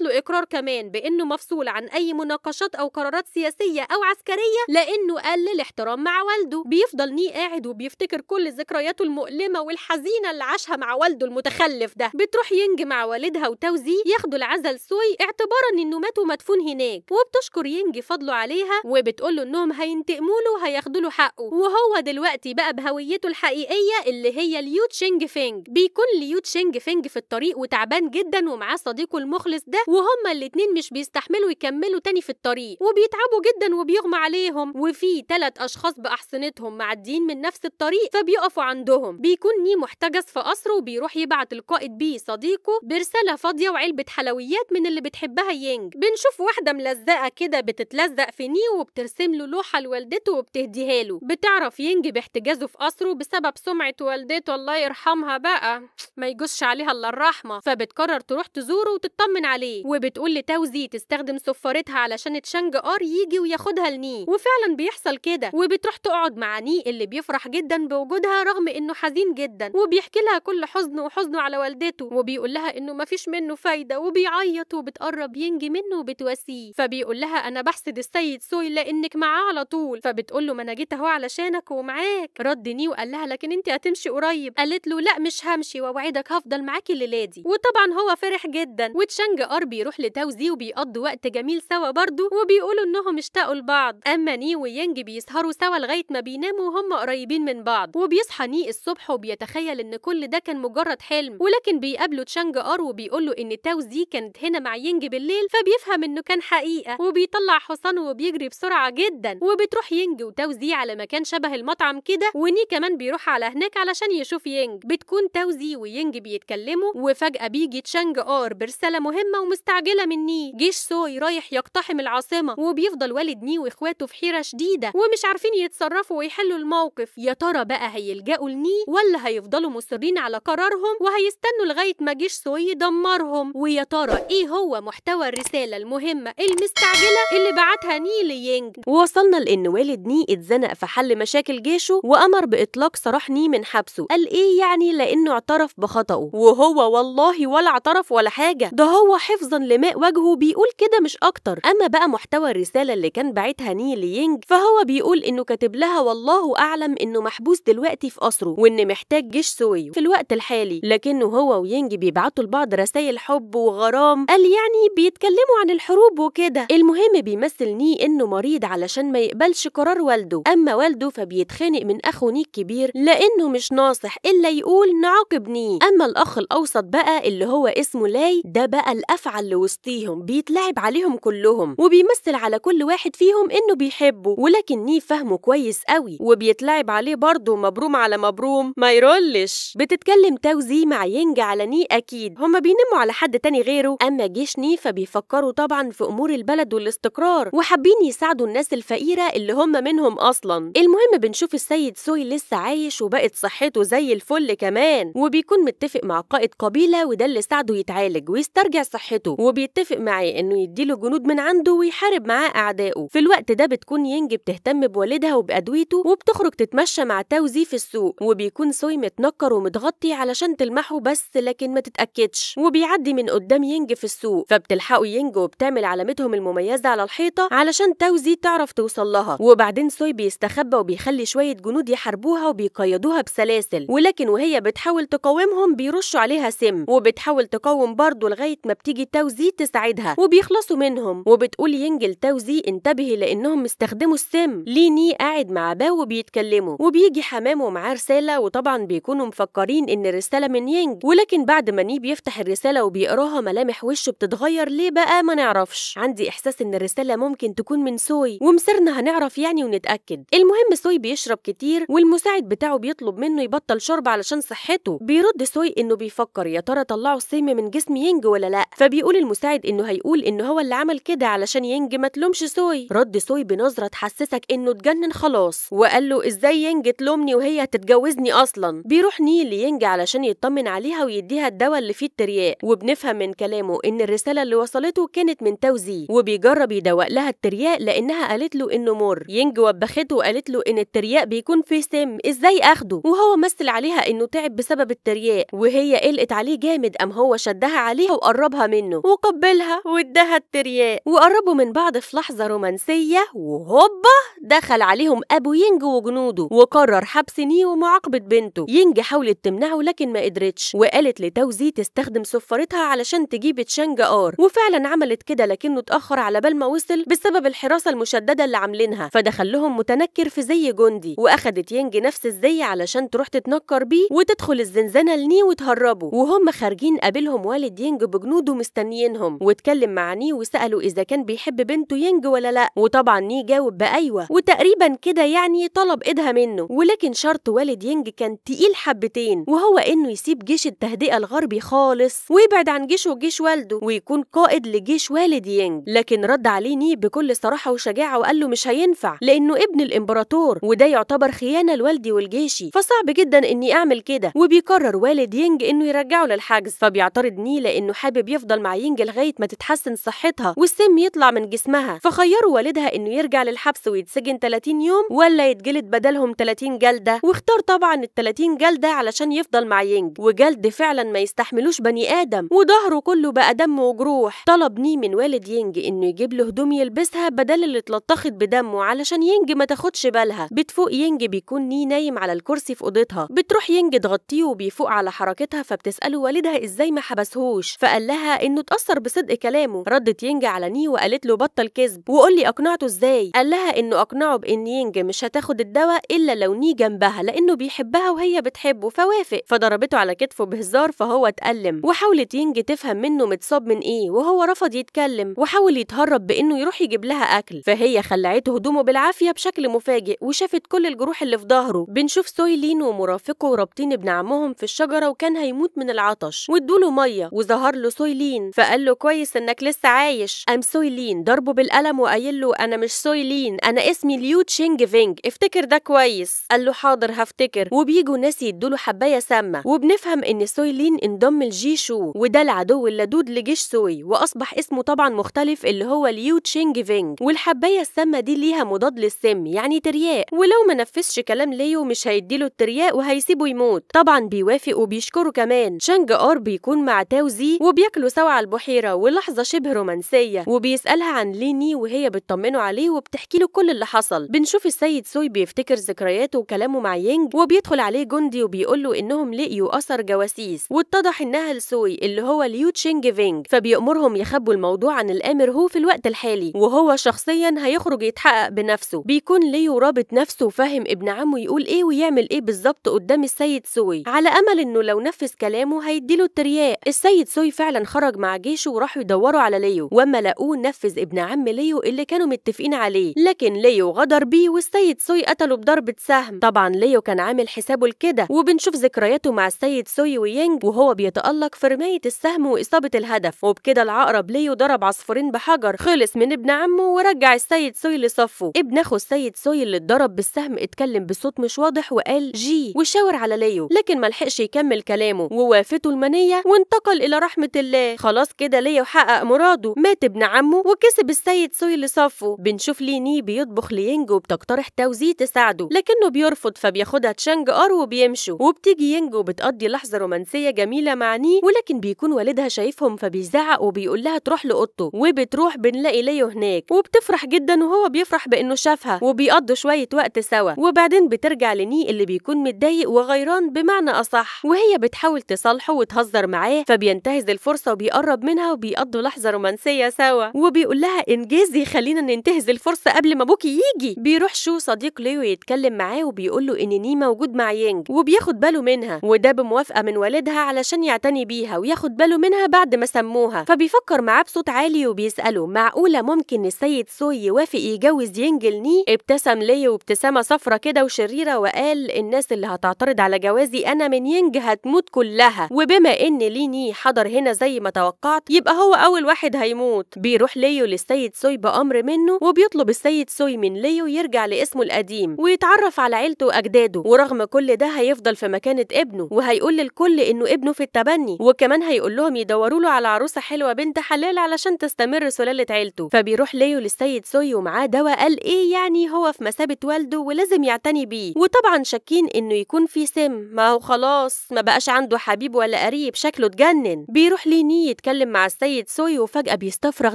له اقرار كمان بانه مفصول عن اي مناقشات او قرارات سياسيه او عسكريه لانه قلل احترام مع والده بيفضل ني قاعد وبيفتكر كل ذكرياته المؤلمه والحزينه اللي عاشها مع والده المتخلف ده بتروح ينج مع والدها وتوزي ياخدوا العزل سوي اعتبارا انه مات ومدفون هناك وبتشكر ينج فضله عليها وبتقول له انهم هينتقموا له وهياخدوا له حقه وهو دلوقتي بقى بهويته الحقيقية اللي هي ليو تشينج فينج بيكون ليو تشينج فينج في الطريق وتعبان جدا ومعاه صديقه المخلص ده وهما الاتنين مش بيستحملوا يكملوا تاني في الطريق وبيتعبوا جدا وبيغمى عليهم وفي تلات أشخاص بأحصنتهم معديين من نفس الطريق فبيقفوا عندهم بيكون ني محتجز في قصره وبيروح يبعت القائد بيه صديقه برسالة فاضية وعلبة حلويات من اللي بتحبها يينج بنشوف واحدة ملزقة كده بتتلزق في ني وبترسم له لوحة لوالدته وبتهديها له بتعرف يينج ينجي باحتجازه في قصره بسبب سمعة والدته الله يرحمها بقى ما يجوش عليها الا الرحمة فبتقرر تروح تزوره وتطمن عليه وبتقول لتوزي تستخدم سفارتها علشان تشانج ار يجي وياخدها لني وفعلا بيحصل كده وبتروح تقعد مع ني اللي بيفرح جدا بوجودها رغم انه حزين جدا وبيحكي لها كل حزنه وحزنه على والدته وبيقول لها انه مفيش منه فايدة وبيعيط وبتقرب ينجي منه وبتواسيه فبيقول لها انا بحسد السيد سوي لانك معاه على طول فبتقول له ما انا جيت اهو علشانك ومعاك رد ني وقال لها لكن انت هتمشي قريب قالت له لا مش همشي واوعدك هفضل معاكي دي وطبعا هو فرح جدا وتشانج ار بيروح لتوزي وبيقضوا وقت جميل سوا برضه وبيقولوا انهم اشتاقوا لبعض اما ني ويانج بيسهروا سوا لغايه ما بيناموا وهم قريبين من بعض وبيصحى ني الصبح وبيتخيل ان كل ده كان مجرد حلم ولكن بيقابله تشانج ار وبيقول له ان تاوزي كانت هنا مع ينج بالليل فبيفهم انه كان حقيقه وبيطلع حصانه وبيجري بسرعه جدا وبتروح ينج وتاوزي على مكان شبه المطعم مطعم كده وني كمان بيروح على هناك علشان يشوف ينج بتكون توزي وينج بيتكلموا وفجأة بيجي تشانج آر برسالة مهمة ومستعجلة من ني جيش سوي رايح يقتحم العاصمة وبيفضل والد ني واخواته في حيرة شديدة ومش عارفين يتصرفوا ويحلوا الموقف يا ترى بقى هيلجأوا لني ولا هيفضلوا مصرين على قرارهم وهيستنوا لغاية ما جيش سوي يدمرهم ويا ترى ايه هو محتوى الرسالة المهمة المستعجلة اللي بعتها ني لينج وصلنا لان والد ني اتزنق في حل مشاكل جيشه وأمر بإطلاق ني من حبسه قال إيه يعني لأنه اعترف بخطأه وهو والله ولا اعترف ولا حاجة ده هو حفظا لماء وجهه بيقول كده مش أكتر أما بقى محتوى الرسالة اللي كان باعتها ني لينج فهو بيقول إنه كاتب لها والله أعلم إنه محبوس دلوقتي في قصره وإن محتاج جيش سوي في الوقت الحالي لكنه هو وينج بيبعتوا لبعض رسائل حب وغرام قال يعني بيتكلموا عن الحروب وكده المهم بيمثل ني إنه مريض علشان ما يقبلش قرار والده أما والده فبيت بيتخانق من أخو نيك كبير لأنه مش ناصح إلا يقول نعاقبني أما الأخ الأوسط بقى اللي هو اسمه لاي ده بقى الأفعى اللي وسطيهم بيتلعب عليهم كلهم وبيمثل على كل واحد فيهم إنه بيحبه ولكن ني فاهمه كويس قوي وبيتلعب عليه برضه مبروم على مبروم ما يرولش بتتكلم توزي مع ينج على ني أكيد هما بينموا على حد تاني غيره أما جيش ني فبيفكروا طبعا في أمور البلد والاستقرار وحابين يساعدوا الناس الفقيرة اللي هم منهم أصلا المهم بنشوف بتشوف السيد سوي لسه عايش وبقت صحته زي الفل كمان وبيكون متفق مع قائد قبيله وده اللي ساعده يتعالج ويسترجع صحته وبيتفق معاه انه يديله جنود من عنده ويحارب معاه اعدائه في الوقت ده بتكون ينج بتهتم بوالدها وبادويته وبتخرج تتمشى مع تاوزي في السوق وبيكون سوي متنكر ومتغطي علشان تلمحه بس لكن ما تتاكدش وبيعدي من قدام ينج في السوق فبتلحقه ينج وبتعمل علامتهم المميزه على الحيطه علشان تاوزي تعرف توصل لها وبعدين سوي بيستخبى وبيخلي شوية جنود يحاربوها وبيقيدوها بسلاسل ولكن وهي بتحاول تقاومهم بيرشوا عليها سم وبتحاول تقاوم برضه لغاية ما بتيجي توزي تساعدها وبيخلصوا منهم وبتقول ينجل توزي انتبهي لأنهم استخدموا السم ليني قاعد مع باو وبيتكلموا وبيجي حمامه معاه رسالة وطبعا بيكونوا مفكرين إن الرسالة من ينج ولكن بعد ما ني بيفتح الرسالة وبيقراها ملامح وشه بتتغير ليه بقى ما نعرفش عندي إحساس إن الرسالة ممكن تكون من سوي ومصيرنا هنعرف يعني ونتأكد المهم سوي بي بيشرب كتير والمساعد بتاعه بيطلب منه يبطل شرب علشان صحته بيرد سوي انه بيفكر يا ترى طلعوا السم من جسم ينج ولا لا فبيقول المساعد انه هيقول ان هو اللي عمل كده علشان ينج ما تلومش سوي رد سوي بنظره تحسسك انه اتجنن خلاص وقال له ازاي ينج تلومني وهي هتتجوزني اصلا بيروح نيل لينج علشان يطمن عليها ويديها الدواء اللي فيه الترياق وبنفهم من كلامه ان الرساله اللي وصلته كانت من توزي وبيجرب يدوق لها الترياق لانها قالت له انه مر ينج وبخته وقالت له ان الترياق الترياق بيكون فيه سم ازاي اخده وهو مثل عليها انه تعب بسبب الترياق وهي قلقت عليه جامد قام هو شدها عليها وقربها منه وقبلها واداها الترياق وقربوا من بعض في لحظه رومانسيه وهوبا دخل عليهم ابو ينج وجنوده وقرر حبس ني ومعاقبه بنته ينج حاولت تمنعه لكن ما قدرتش وقالت لتوزي تستخدم سفارتها علشان تجيب تشانج ار وفعلا عملت كده لكنه اتاخر على بال ما وصل بسبب الحراسه المشدده اللي عاملينها فدخل لهم متنكر في زي جن الجندي واخدت ينج نفس الزي علشان تروح تتنكر بيه وتدخل الزنزانه لني وتهربه وهم خارجين قابلهم والد ينج بجنوده مستنيينهم واتكلم مع ني وساله اذا كان بيحب بنته ينج ولا لا وطبعا ني جاوب بايوه وتقريبا كده يعني طلب ايدها منه ولكن شرط والد ينج كان تقيل حبتين وهو انه يسيب جيش التهدئه الغربي خالص ويبعد عن جيشه وجيش والده ويكون قائد لجيش والد ينج لكن رد عليه ني بكل صراحه وشجاعه وقال له مش هينفع لانه ابن الامبراطور وده وده يعتبر خيانة لوالدي والجيشي فصعب جدا إني أعمل كده وبيقرر والد ينج إنه يرجعه للحجز فبيعترض ني لأنه حابب يفضل مع ينج لغاية ما تتحسن صحتها والسم يطلع من جسمها فخيروا والدها إنه يرجع للحبس ويتسجن 30 يوم ولا يتجلد بدلهم 30 جلدة واختار طبعا ال 30 جلدة علشان يفضل مع ينج وجلد فعلا ما يستحملوش بني آدم وظهره كله بقى دم وجروح طلب ني من والد ينج إنه يجيب له هدوم يلبسها بدل اللي اتلطخت بدمه علشان ينج ما تاخدش بالها فوق ينج بيكون ني نايم على الكرسي في اوضتها بتروح ينج تغطيه وبيفوق على حركتها فبتساله والدها ازاي ما حبسهوش فقال لها انه اتاثر بصدق كلامه ردت ينج على ني وقالت له بطل كذب وقول لي اقنعته ازاي قال لها انه اقنعه بان ينج مش هتاخد الدواء الا لو ني جنبها لانه بيحبها وهي بتحبه فوافق فضربته على كتفه بهزار فهو اتألم وحاولت ينج تفهم منه متصاب من ايه وهو رفض يتكلم وحاول يتهرب بانه يروح يجيب لها اكل فهي خلعت هدومه بالعافيه بشكل مفاجئ وشافت شافت كل الجروح اللي في ظهره بنشوف سويلين ومرافقه رابطين ابن عمهم في الشجره وكان هيموت من العطش وادوله ميه وظهر له سويلين فقال له كويس انك لسه عايش قام سويلين ضربه بالقلم وقايل له انا مش سويلين انا اسمي ليو تشينج فينج افتكر ده كويس قال له حاضر هفتكر وبيجوا ناس يدوله حبايه سامه وبنفهم ان سويلين انضم لجي شو وده العدو اللدود لجيش سوي واصبح اسمه طبعا مختلف اللي هو ليو تشينج فينج والحبايه السامه دي ليها مضاد للسم يعني ترياق ولو ما نفذش كلام ليو مش هيديله الترياق وهيسيبه يموت طبعا بيوافق وبيشكره كمان شانج ار بيكون مع تاوزي وبياكلوا سوا على البحيره ولحظه شبه رومانسيه وبيسالها عن ليني وهي بتطمنه عليه وبتحكي له كل اللي حصل بنشوف السيد سوي بيفتكر ذكرياته وكلامه مع يينج وبيدخل عليه جندي وبيقول له انهم لقيوا اثر جواسيس واتضح انها لسوي اللي هو ليو تشينج فينج فبيأمرهم يخبوا الموضوع عن الامر هو في الوقت الحالي وهو شخصيا هيخرج يتحقق بنفسه بيكون ليو رابط نفسه نفسه وفاهم ابن عمه يقول ايه ويعمل ايه بالظبط قدام السيد سوي على امل انه لو نفذ كلامه هيديله الترياق السيد سوي فعلا خرج مع جيشه وراحوا يدوروا على ليو واما لقوه نفذ ابن عم ليو اللي كانوا متفقين عليه لكن ليو غدر بيه والسيد سوي قتله بضربه سهم طبعا ليو كان عامل حسابه لكده وبنشوف ذكرياته مع السيد سوي وينج وهو بيتالق في رمايه السهم واصابه الهدف وبكده العقرب ليو ضرب عصفورين بحجر خلص من ابن عمه ورجع السيد سوي لصفه ابن اخو السيد سوي اللي اتضرب بالسهم اتكلم بصوت مش واضح وقال جي وشاور على ليو لكن ما لحقش يكمل كلامه ووافته المنيه وانتقل الى رحمه الله خلاص كده ليو حقق مراده مات ابن عمه وكسب السيد سوي اللي صفه بنشوف ليني بيطبخ لينج وبتقترح توزيع تساعده لكنه بيرفض فبياخدها تشانج ار وبيمشوا وبتيجي ينج وبتقضي لحظه رومانسيه جميله مع ني ولكن بيكون والدها شايفهم فبيزعق وبيقول لها تروح لأوضته وبتروح بنلاقي ليو هناك وبتفرح جدا وهو بيفرح بانه شافها وبيقضوا شويه وقت الوقت سوا وبعدين بترجع لني اللي بيكون متضايق وغيران بمعنى أصح وهي بتحاول تصالحه وتهزر معاه فبينتهز الفرصة وبيقرب منها وبيقضوا لحظة رومانسية سوا وبيقول لها انجزي خلينا ننتهز الفرصة قبل ما أبوكي يجي بيروح شو صديق ليو يتكلم معاه وبيقول له إن ني موجود مع يينج وبياخد باله منها وده بموافقة من والدها علشان يعتني بيها وياخد باله منها بعد ما سموها فبيفكر معاه بصوت عالي وبيسأله معقولة ممكن السيد سوي يوافق يجوز يانج لني ابتسم ليو وابتسم ابتسامة صفرة كده وشريرة وقال الناس اللي هتعترض على جوازي أنا من ينج هتموت كلها وبما إن ليني حضر هنا زي ما توقعت يبقى هو أول واحد هيموت بيروح ليو للسيد سوي بأمر منه وبيطلب السيد سوي من ليو يرجع لاسمه القديم ويتعرف على عيلته وأجداده ورغم كل ده هيفضل في مكانة ابنه وهيقول للكل إنه ابنه في التبني وكمان هيقول لهم يدوروا له على عروسة حلوة بنت حلال علشان تستمر سلالة عيلته فبيروح ليو للسيد سوي ومعاه دواء قال إيه يعني هو في مثابة والده لوحده ولازم يعتني بيه وطبعا شاكين انه يكون في سم ما هو خلاص ما بقاش عنده حبيب ولا قريب شكله اتجنن بيروح ليني يتكلم مع السيد سوي وفجاه بيستفرغ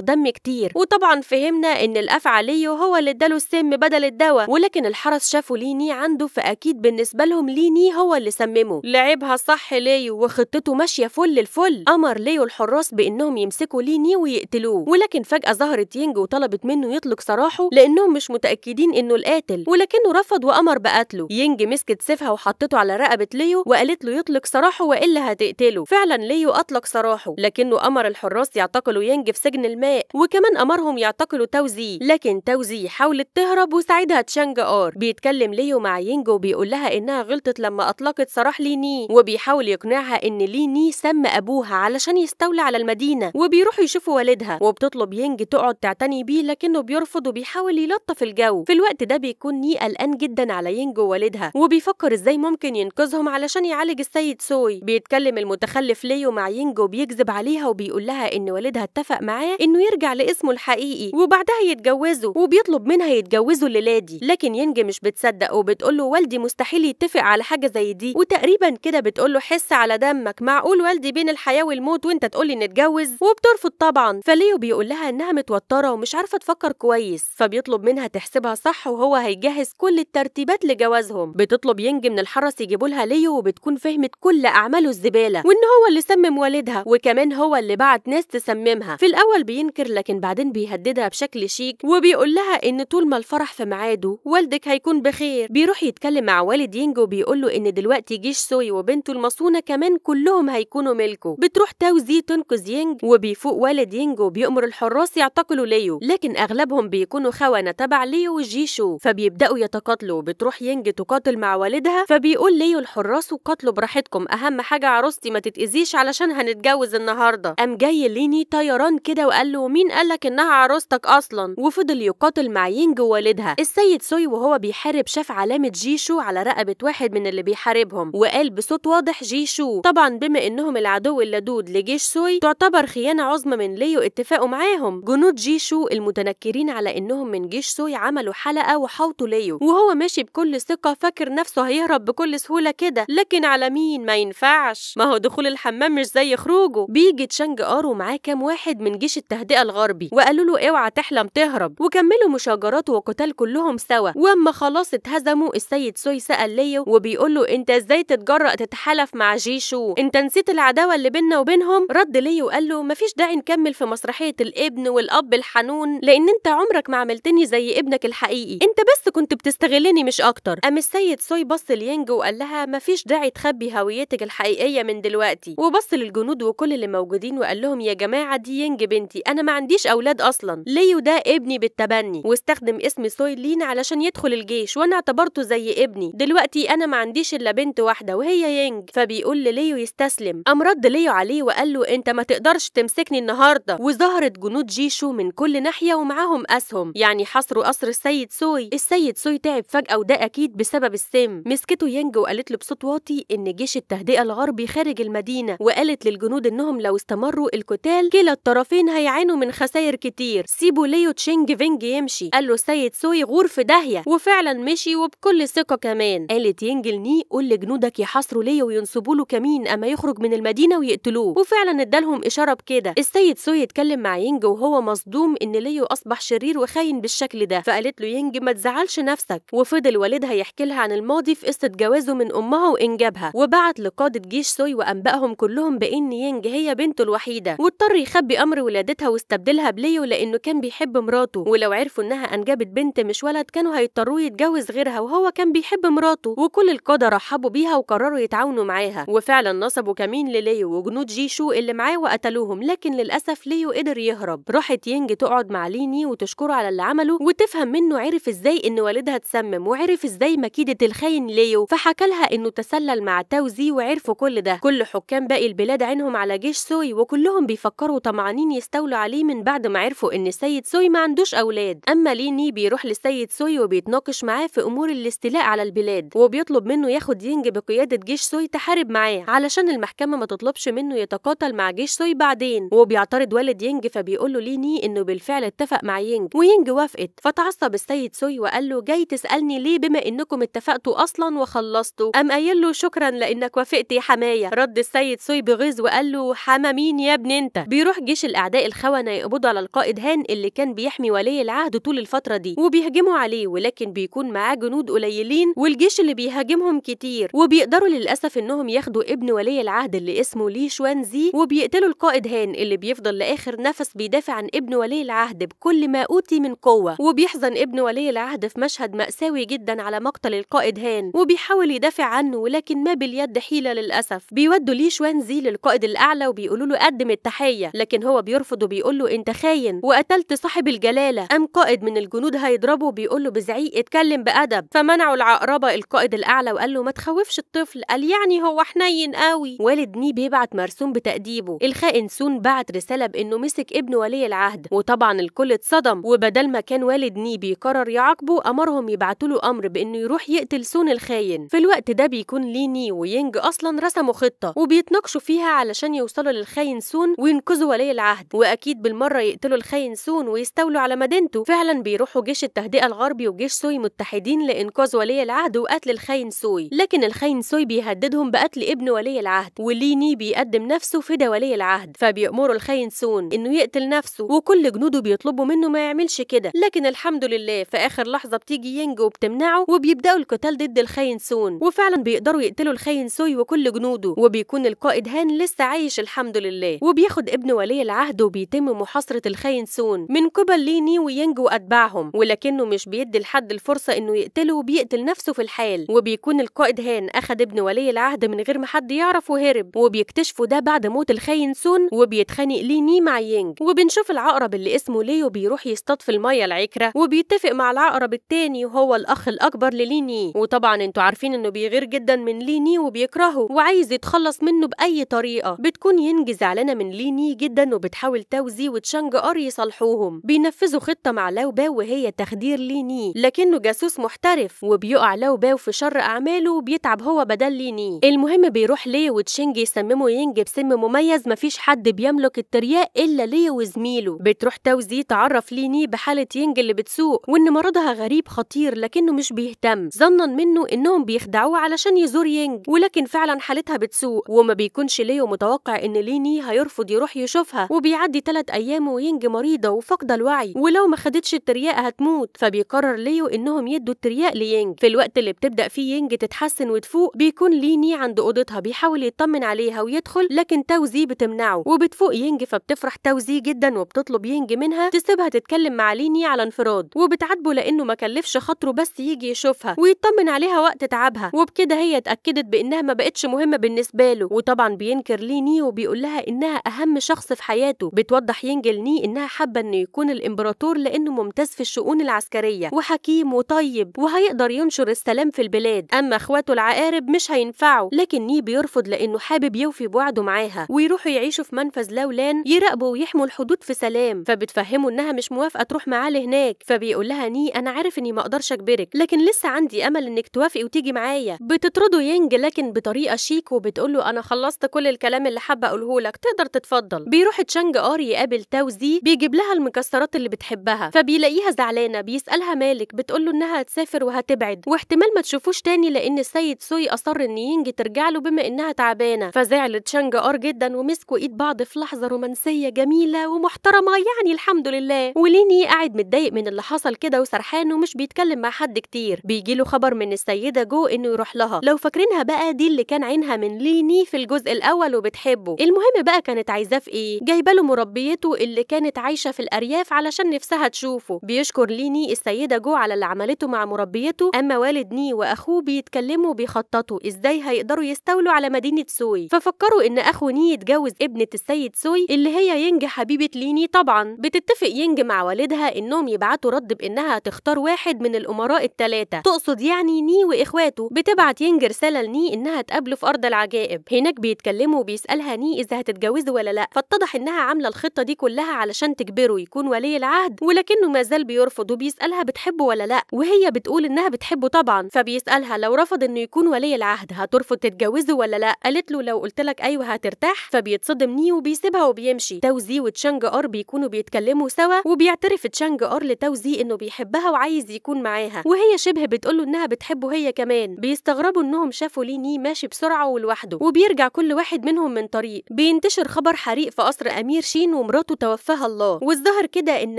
دم كتير وطبعا فهمنا ان الافعى عليه هو اللي اداله السم بدل الدواء ولكن الحرس شافوا ليني عنده فاكيد بالنسبه لهم ليني هو اللي سممه لعبها صح ليو وخطته ماشيه فل الفل امر ليو الحراس بانهم يمسكوا ليني ويقتلوه ولكن فجاه ظهرت ينج وطلبت منه يطلق سراحه لانهم مش متاكدين انه القاتل ولكن لكنه رفض وأمر بقتله ينج مسكت سيفها وحطته على رقبة ليو وقالت له يطلق سراحه وإلا هتقتله فعلا ليو أطلق سراحه لكنه أمر الحراس يعتقلوا ينج في سجن الماء وكمان أمرهم يعتقلوا توزي لكن توزي حاولت تهرب وساعدها تشانج آر بيتكلم ليو مع ينج وبيقول لها إنها غلطت لما أطلقت سراح ليني وبيحاول يقنعها إن ليني سم أبوها علشان يستولى على المدينة وبيروحوا يشوفوا والدها وبتطلب ينج تقعد تعتني بيه لكنه بيرفض وبيحاول يلطف الجو في الوقت ده بيكون ني قلقان جدا على ينج ووالدها وبيفكر ازاي ممكن ينقذهم علشان يعالج السيد سوي بيتكلم المتخلف ليو مع ينج وبيكذب عليها وبيقول لها ان والدها اتفق معاه انه يرجع لاسمه الحقيقي وبعدها يتجوزوا وبيطلب منها يتجوزوا للادي لكن ينج مش بتصدق وبتقول له والدي مستحيل يتفق على حاجه زي دي وتقريبا كده بتقول له حس على دمك معقول والدي بين الحياه والموت وانت تقولي نتجوز وبترفض طبعا فليو بيقول لها انها متوتره ومش عارفه تفكر كويس فبيطلب منها تحسبها صح وهو هيجهز بيدرس كل الترتيبات لجوازهم بتطلب ينجي من الحرس يجيبوا لها ليو وبتكون فهمت كل اعماله الزباله وان هو اللي سمم والدها وكمان هو اللي بعت ناس تسممها في الاول بينكر لكن بعدين بيهددها بشكل شيك وبيقول لها ان طول ما الفرح في ميعاده والدك هيكون بخير بيروح يتكلم مع والد ينجي وبيقول له ان دلوقتي جيش سوي وبنته المصونه كمان كلهم هيكونوا ملكه بتروح تاوزي تنقذ ينج وبيفوق والد ينج وبيأمر الحراس يعتقلوا ليو لكن اغلبهم بيكونوا خونه تبع ليو وجيشو فبيبدأ بدأوا يتقاتلوا بتروح ينج تقاتل مع والدها فبيقول ليو الحراس وقاتلوا براحتكم أهم حاجة عروستي ما تتأذيش علشان هنتجوز النهاردة قام جاي ليني طيران كده وقال له مين قالك إنها عروستك أصلا وفضل يقاتل مع ينج ووالدها السيد سوي وهو بيحارب شاف علامة جيشو على رقبة واحد من اللي بيحاربهم وقال بصوت واضح جيشو طبعا بما إنهم العدو اللدود لجيش سوي تعتبر خيانة عظمى من ليو اتفاقه معاهم جنود جيشو المتنكرين على إنهم من جيش سوي عملوا حلقة وحوطوا ليو عليه وهو ماشي بكل ثقة فاكر نفسه هيهرب بكل سهولة كده لكن على مين ما ينفعش ما هو دخول الحمام مش زي خروجه بيجي تشانج ارو معاه كام واحد من جيش التهدئة الغربي وقالوا له اوعى تحلم تهرب وكملوا مشاجرات وقتال كلهم سوا واما خلاص اتهزموا السيد سوي سأل ليو وبيقول له انت ازاي تتجرأ تتحالف مع جيشو انت نسيت العداوة اللي بيننا وبينهم رد ليو وقال له مفيش داعي نكمل في مسرحية الابن والاب الحنون لان انت عمرك ما عملتني زي ابنك الحقيقي انت بس كنت كنت بتستغلني مش أكتر قام السيد سوي بص لينج وقال لها مفيش داعي تخبي هويتك الحقيقية من دلوقتي وبص للجنود وكل اللي موجودين وقال لهم يا جماعة دي ينج بنتي أنا ما عنديش أولاد أصلا ليو ده ابني بالتبني واستخدم اسم سوي لين علشان يدخل الجيش وأنا اعتبرته زي ابني دلوقتي أنا ما عنديش إلا بنت واحدة وهي ينج فبيقول لليو يستسلم قام رد ليو عليه وقال له أنت ما تقدرش تمسكني النهاردة وظهرت جنود جيشو من كل ناحية ومعاهم أسهم يعني حصروا قصر السيد سوي السيد سوي تعب فجأة وده أكيد بسبب السم مسكته يانج وقالت له بصوت واطي إن جيش التهدئة الغربي خارج المدينة وقالت للجنود إنهم لو استمروا القتال كلا الطرفين هيعانوا من خسائر كتير سيبوا ليو تشينج فينج يمشي قال له سيد سوي غور في داهية وفعلا مشي وبكل ثقة كمان قالت يانج لني قول لجنودك يحاصروا ليو وينصبوا له كمين أما يخرج من المدينة ويقتلوه وفعلا ادالهم إشارة بكده السيد سوي اتكلم مع يانج وهو مصدوم إن ليو أصبح شرير وخاين بالشكل ده فقالت له يانج ما تزعلش نفسك وفضل والدها يحكي لها عن الماضي في قصه جوازه من امها وانجابها وبعت لقاده جيش سوي وانبأهم كلهم بان يينج هي بنته الوحيده واضطر يخبي امر ولادتها واستبدلها بليو لانه كان بيحب مراته ولو عرفوا انها انجبت بنت مش ولد كانوا هيضطروا يتجوز غيرها وهو كان بيحب مراته وكل القاده رحبوا بيها وقرروا يتعاونوا معاها وفعلا نصبوا كمين لليو وجنود جيشو اللي معاه وقتلوهم لكن للاسف ليو قدر يهرب راحت يينج تقعد مع ليني وتشكره على اللي عمله وتفهم منه عرف ازاي ان والدها والدها تسمم وعرف ازاي مكيدة الخاين ليو فحكى لها انه تسلل مع توزي وعرفوا كل ده كل حكام باقي البلاد عينهم على جيش سوي وكلهم بيفكروا طمعانين يستولوا عليه من بعد ما عرفوا ان السيد سوي ما عندوش اولاد اما ليني بيروح للسيد سوي وبيتناقش معاه في امور الاستيلاء على البلاد وبيطلب منه ياخد ينج بقيادة جيش سوي تحارب معاه علشان المحكمة ما تطلبش منه يتقاتل مع جيش سوي بعدين وبيعترض والد ينج فبيقول له ليني انه بالفعل اتفق مع ينج وينج وافقت فتعصب السيد سوي وقال له جاي تسالني ليه بما انكم اتفقتوا اصلا وخلصتوا قام قايل له شكرا لانك وافقت يا حمايه رد السيد سوي بغيظ وقال له حما مين يا ابن انت بيروح جيش الاعداء الخونه يقبضوا على القائد هان اللي كان بيحمي ولي العهد طول الفتره دي وبيهجموا عليه ولكن بيكون معاه جنود قليلين والجيش اللي بيهاجمهم كتير وبيقدروا للاسف انهم ياخدوا ابن ولي العهد اللي اسمه لي شوانزي وبيقتلوا القائد هان اللي بيفضل لاخر نفس بيدافع عن ابن ولي العهد بكل ما اوتي من قوه وبيحزن ابن ولي العهد في مشهد مشهد مأساوي جدا على مقتل القائد هان وبيحاول يدافع عنه ولكن ما باليد حيلة للأسف بيودوا لي زي للقائد الأعلى وبيقولوا له قدم التحية لكن هو بيرفض وبيقول له أنت خاين وقتلت صاحب الجلالة أم قائد من الجنود هيضربه وبيقول له بزعيق اتكلم بأدب فمنعوا العقربة القائد الأعلى وقال له ما تخوفش الطفل قال يعني هو حنين قوي والد ني بيبعت مرسوم بتأديبه الخائن سون بعت رسالة بأنه مسك ابن ولي العهد وطبعا الكل اتصدم وبدل ما كان والد ني بيقرر يعاقبه أمر قرارهم يبعتوا له امر بانه يروح يقتل سون الخاين في الوقت ده بيكون ليني وينج اصلا رسموا خطه وبيتناقشوا فيها علشان يوصلوا للخاين سون وينقذوا ولي العهد واكيد بالمره يقتلوا الخاين سون ويستولوا على مدينته فعلا بيروحوا جيش التهدئه الغربي وجيش سوي متحدين لانقاذ ولي العهد وقتل الخاين سوي لكن الخاين سوي بيهددهم بقتل ابن ولي العهد وليني بيقدم نفسه فدا ولي العهد فبيأمروا الخاين سون انه يقتل نفسه وكل جنوده بيطلبوا منه ما يعملش كده لكن الحمد لله في اخر لحظه بتيجي ينج وبتمنعه وبيبداوا القتال ضد الخاين سون وفعلا بيقدروا يقتلوا الخاين سوي وكل جنوده وبيكون القائد هان لسه عايش الحمد لله وبياخد ابن ولي العهد وبيتم محاصره الخاين سون من قبل ليني وينج واتباعهم ولكنه مش بيدي لحد الفرصه انه يقتله وبيقتل نفسه في الحال وبيكون القائد هان اخد ابن ولي العهد من غير ما حد يعرف وهرب وبيكتشفوا ده بعد موت الخاين سون وبيتخانق ليني مع ينج وبنشوف العقرب اللي اسمه ليو بيروح يصطاد في الميه العكره وبيتفق مع العقرب التاني تاني وهو الأخ الأكبر لليني وطبعا انتوا عارفين إنه بيغير جدا من ليني وبيكرهه وعايز يتخلص منه بأي طريقة بتكون ينج زعلانة من ليني جدا وبتحاول توزي وتشانج أر يصالحوهم بينفذوا خطة مع لاو باو وهي تخدير ليني لكنه جاسوس محترف وبيقع لاو باو في شر أعماله وبيتعب هو بدل ليني المهم بيروح ليه وتشينج يسممه ينج بسم مميز مفيش حد بيملك الترياق إلا ليه وزميله بتروح توزي تعرف ليني بحالة ينج اللي بتسوق وإن مرضها غريب خطير لكنه مش بيهتم ظنا منه انهم بيخدعوه علشان يزور ينج ولكن فعلا حالتها بتسوء وما بيكونش ليو متوقع ان ليني هيرفض يروح يشوفها وبيعدي ثلاث ايام وينج مريضه وفاقده الوعي ولو ما خدتش الترياق هتموت فبيقرر ليو انهم يدوا الترياق لينج في الوقت اللي بتبدا فيه ينج تتحسن وتفوق بيكون ليني عند اوضتها بيحاول يطمن عليها ويدخل لكن توزي بتمنعه وبتفوق ينج فبتفرح توزي جدا وبتطلب ينج منها تسيبها تتكلم مع ليني على انفراد وبتعاتبه لانه ما كلمش يكلفش خاطره بس يجي يشوفها ويطمن عليها وقت تعبها وبكده هي اتاكدت بانها ما بقتش مهمه بالنسبه له وطبعا بينكر ليه ني وبيقول لها انها اهم شخص في حياته بتوضح ينجل ني انها حابه انه يكون الامبراطور لانه ممتاز في الشؤون العسكريه وحكيم وطيب وهيقدر ينشر السلام في البلاد اما اخواته العقارب مش هينفعوا لكن ني بيرفض لانه حابب يوفي بوعده معاها ويروحوا يعيشوا في منفذ لولان يراقبوا ويحموا الحدود في سلام فبتفهمه انها مش موافقه تروح معاه لهناك فبيقول لها ني انا عارف ان اني ما اقدرش اجبرك لكن لسه عندي امل انك توافقي وتيجي معايا بتطرده ينج لكن بطريقه شيك وبتقول له انا خلصت كل الكلام اللي حابه اقوله لك تقدر تتفضل بيروح تشانج ار يقابل تاوزي بيجيب لها المكسرات اللي بتحبها فبيلاقيها زعلانه بيسالها مالك بتقول له انها هتسافر وهتبعد واحتمال ما تشوفوش تاني لان السيد سوي اصر ان ينج ترجع له بما انها تعبانه فزعل تشانج ار جدا ومسكوا ايد بعض في لحظه رومانسيه جميله ومحترمه يعني الحمد لله وليني قاعد متضايق من اللي حصل كده وسرحان ومش بيتكلم مع حد كتير بيجي له خبر من السيده جو انه يروح لها لو فاكرينها بقى دي اللي كان عينها من ليني في الجزء الاول وبتحبه المهم بقى كانت عايزاه في ايه جايبه له مربيته اللي كانت عايشه في الارياف علشان نفسها تشوفه بيشكر ليني السيده جو على اللي عملته مع مربيته اما والد ني واخوه بيتكلموا بيخططوا ازاي هيقدروا يستولوا على مدينه سوي ففكروا ان اخو ني يتجوز ابنه السيد سوي اللي هي ينج حبيبه ليني طبعا بتتفق ينج مع والدها انهم يبعتوا رد بانها تختار واحد واحد من الأمراء التلاتة تقصد يعني ني وإخواته بتبعت ينج رسالة لني إنها تقابله في أرض العجائب هناك بيتكلموا وبيسألها ني إذا هتتجوزه ولا لأ فاتضح إنها عاملة الخطة دي كلها علشان تجبره يكون ولي العهد ولكنه ما زال بيرفض وبيسألها بتحبه ولا لأ وهي بتقول إنها بتحبه طبعا فبيسألها لو رفض إنه يكون ولي العهد هترفض تتجوزه ولا لأ قالت له لو قلت لك أيوه هترتاح فبيتصدم ني وبيسيبها وبيمشي توزي وتشانج أر بيكونوا بيتكلموا سوا وبيعترف تشانج أر لتوزي إنه بيحبها وعايز يكون معاها وهي شبه بتقوله انها بتحبه هي كمان بيستغربوا انهم شافوا ليني ني ماشي بسرعه ولوحده وبيرجع كل واحد منهم من طريق بينتشر خبر حريق في قصر امير شين ومراته توفاها الله والظاهر كده ان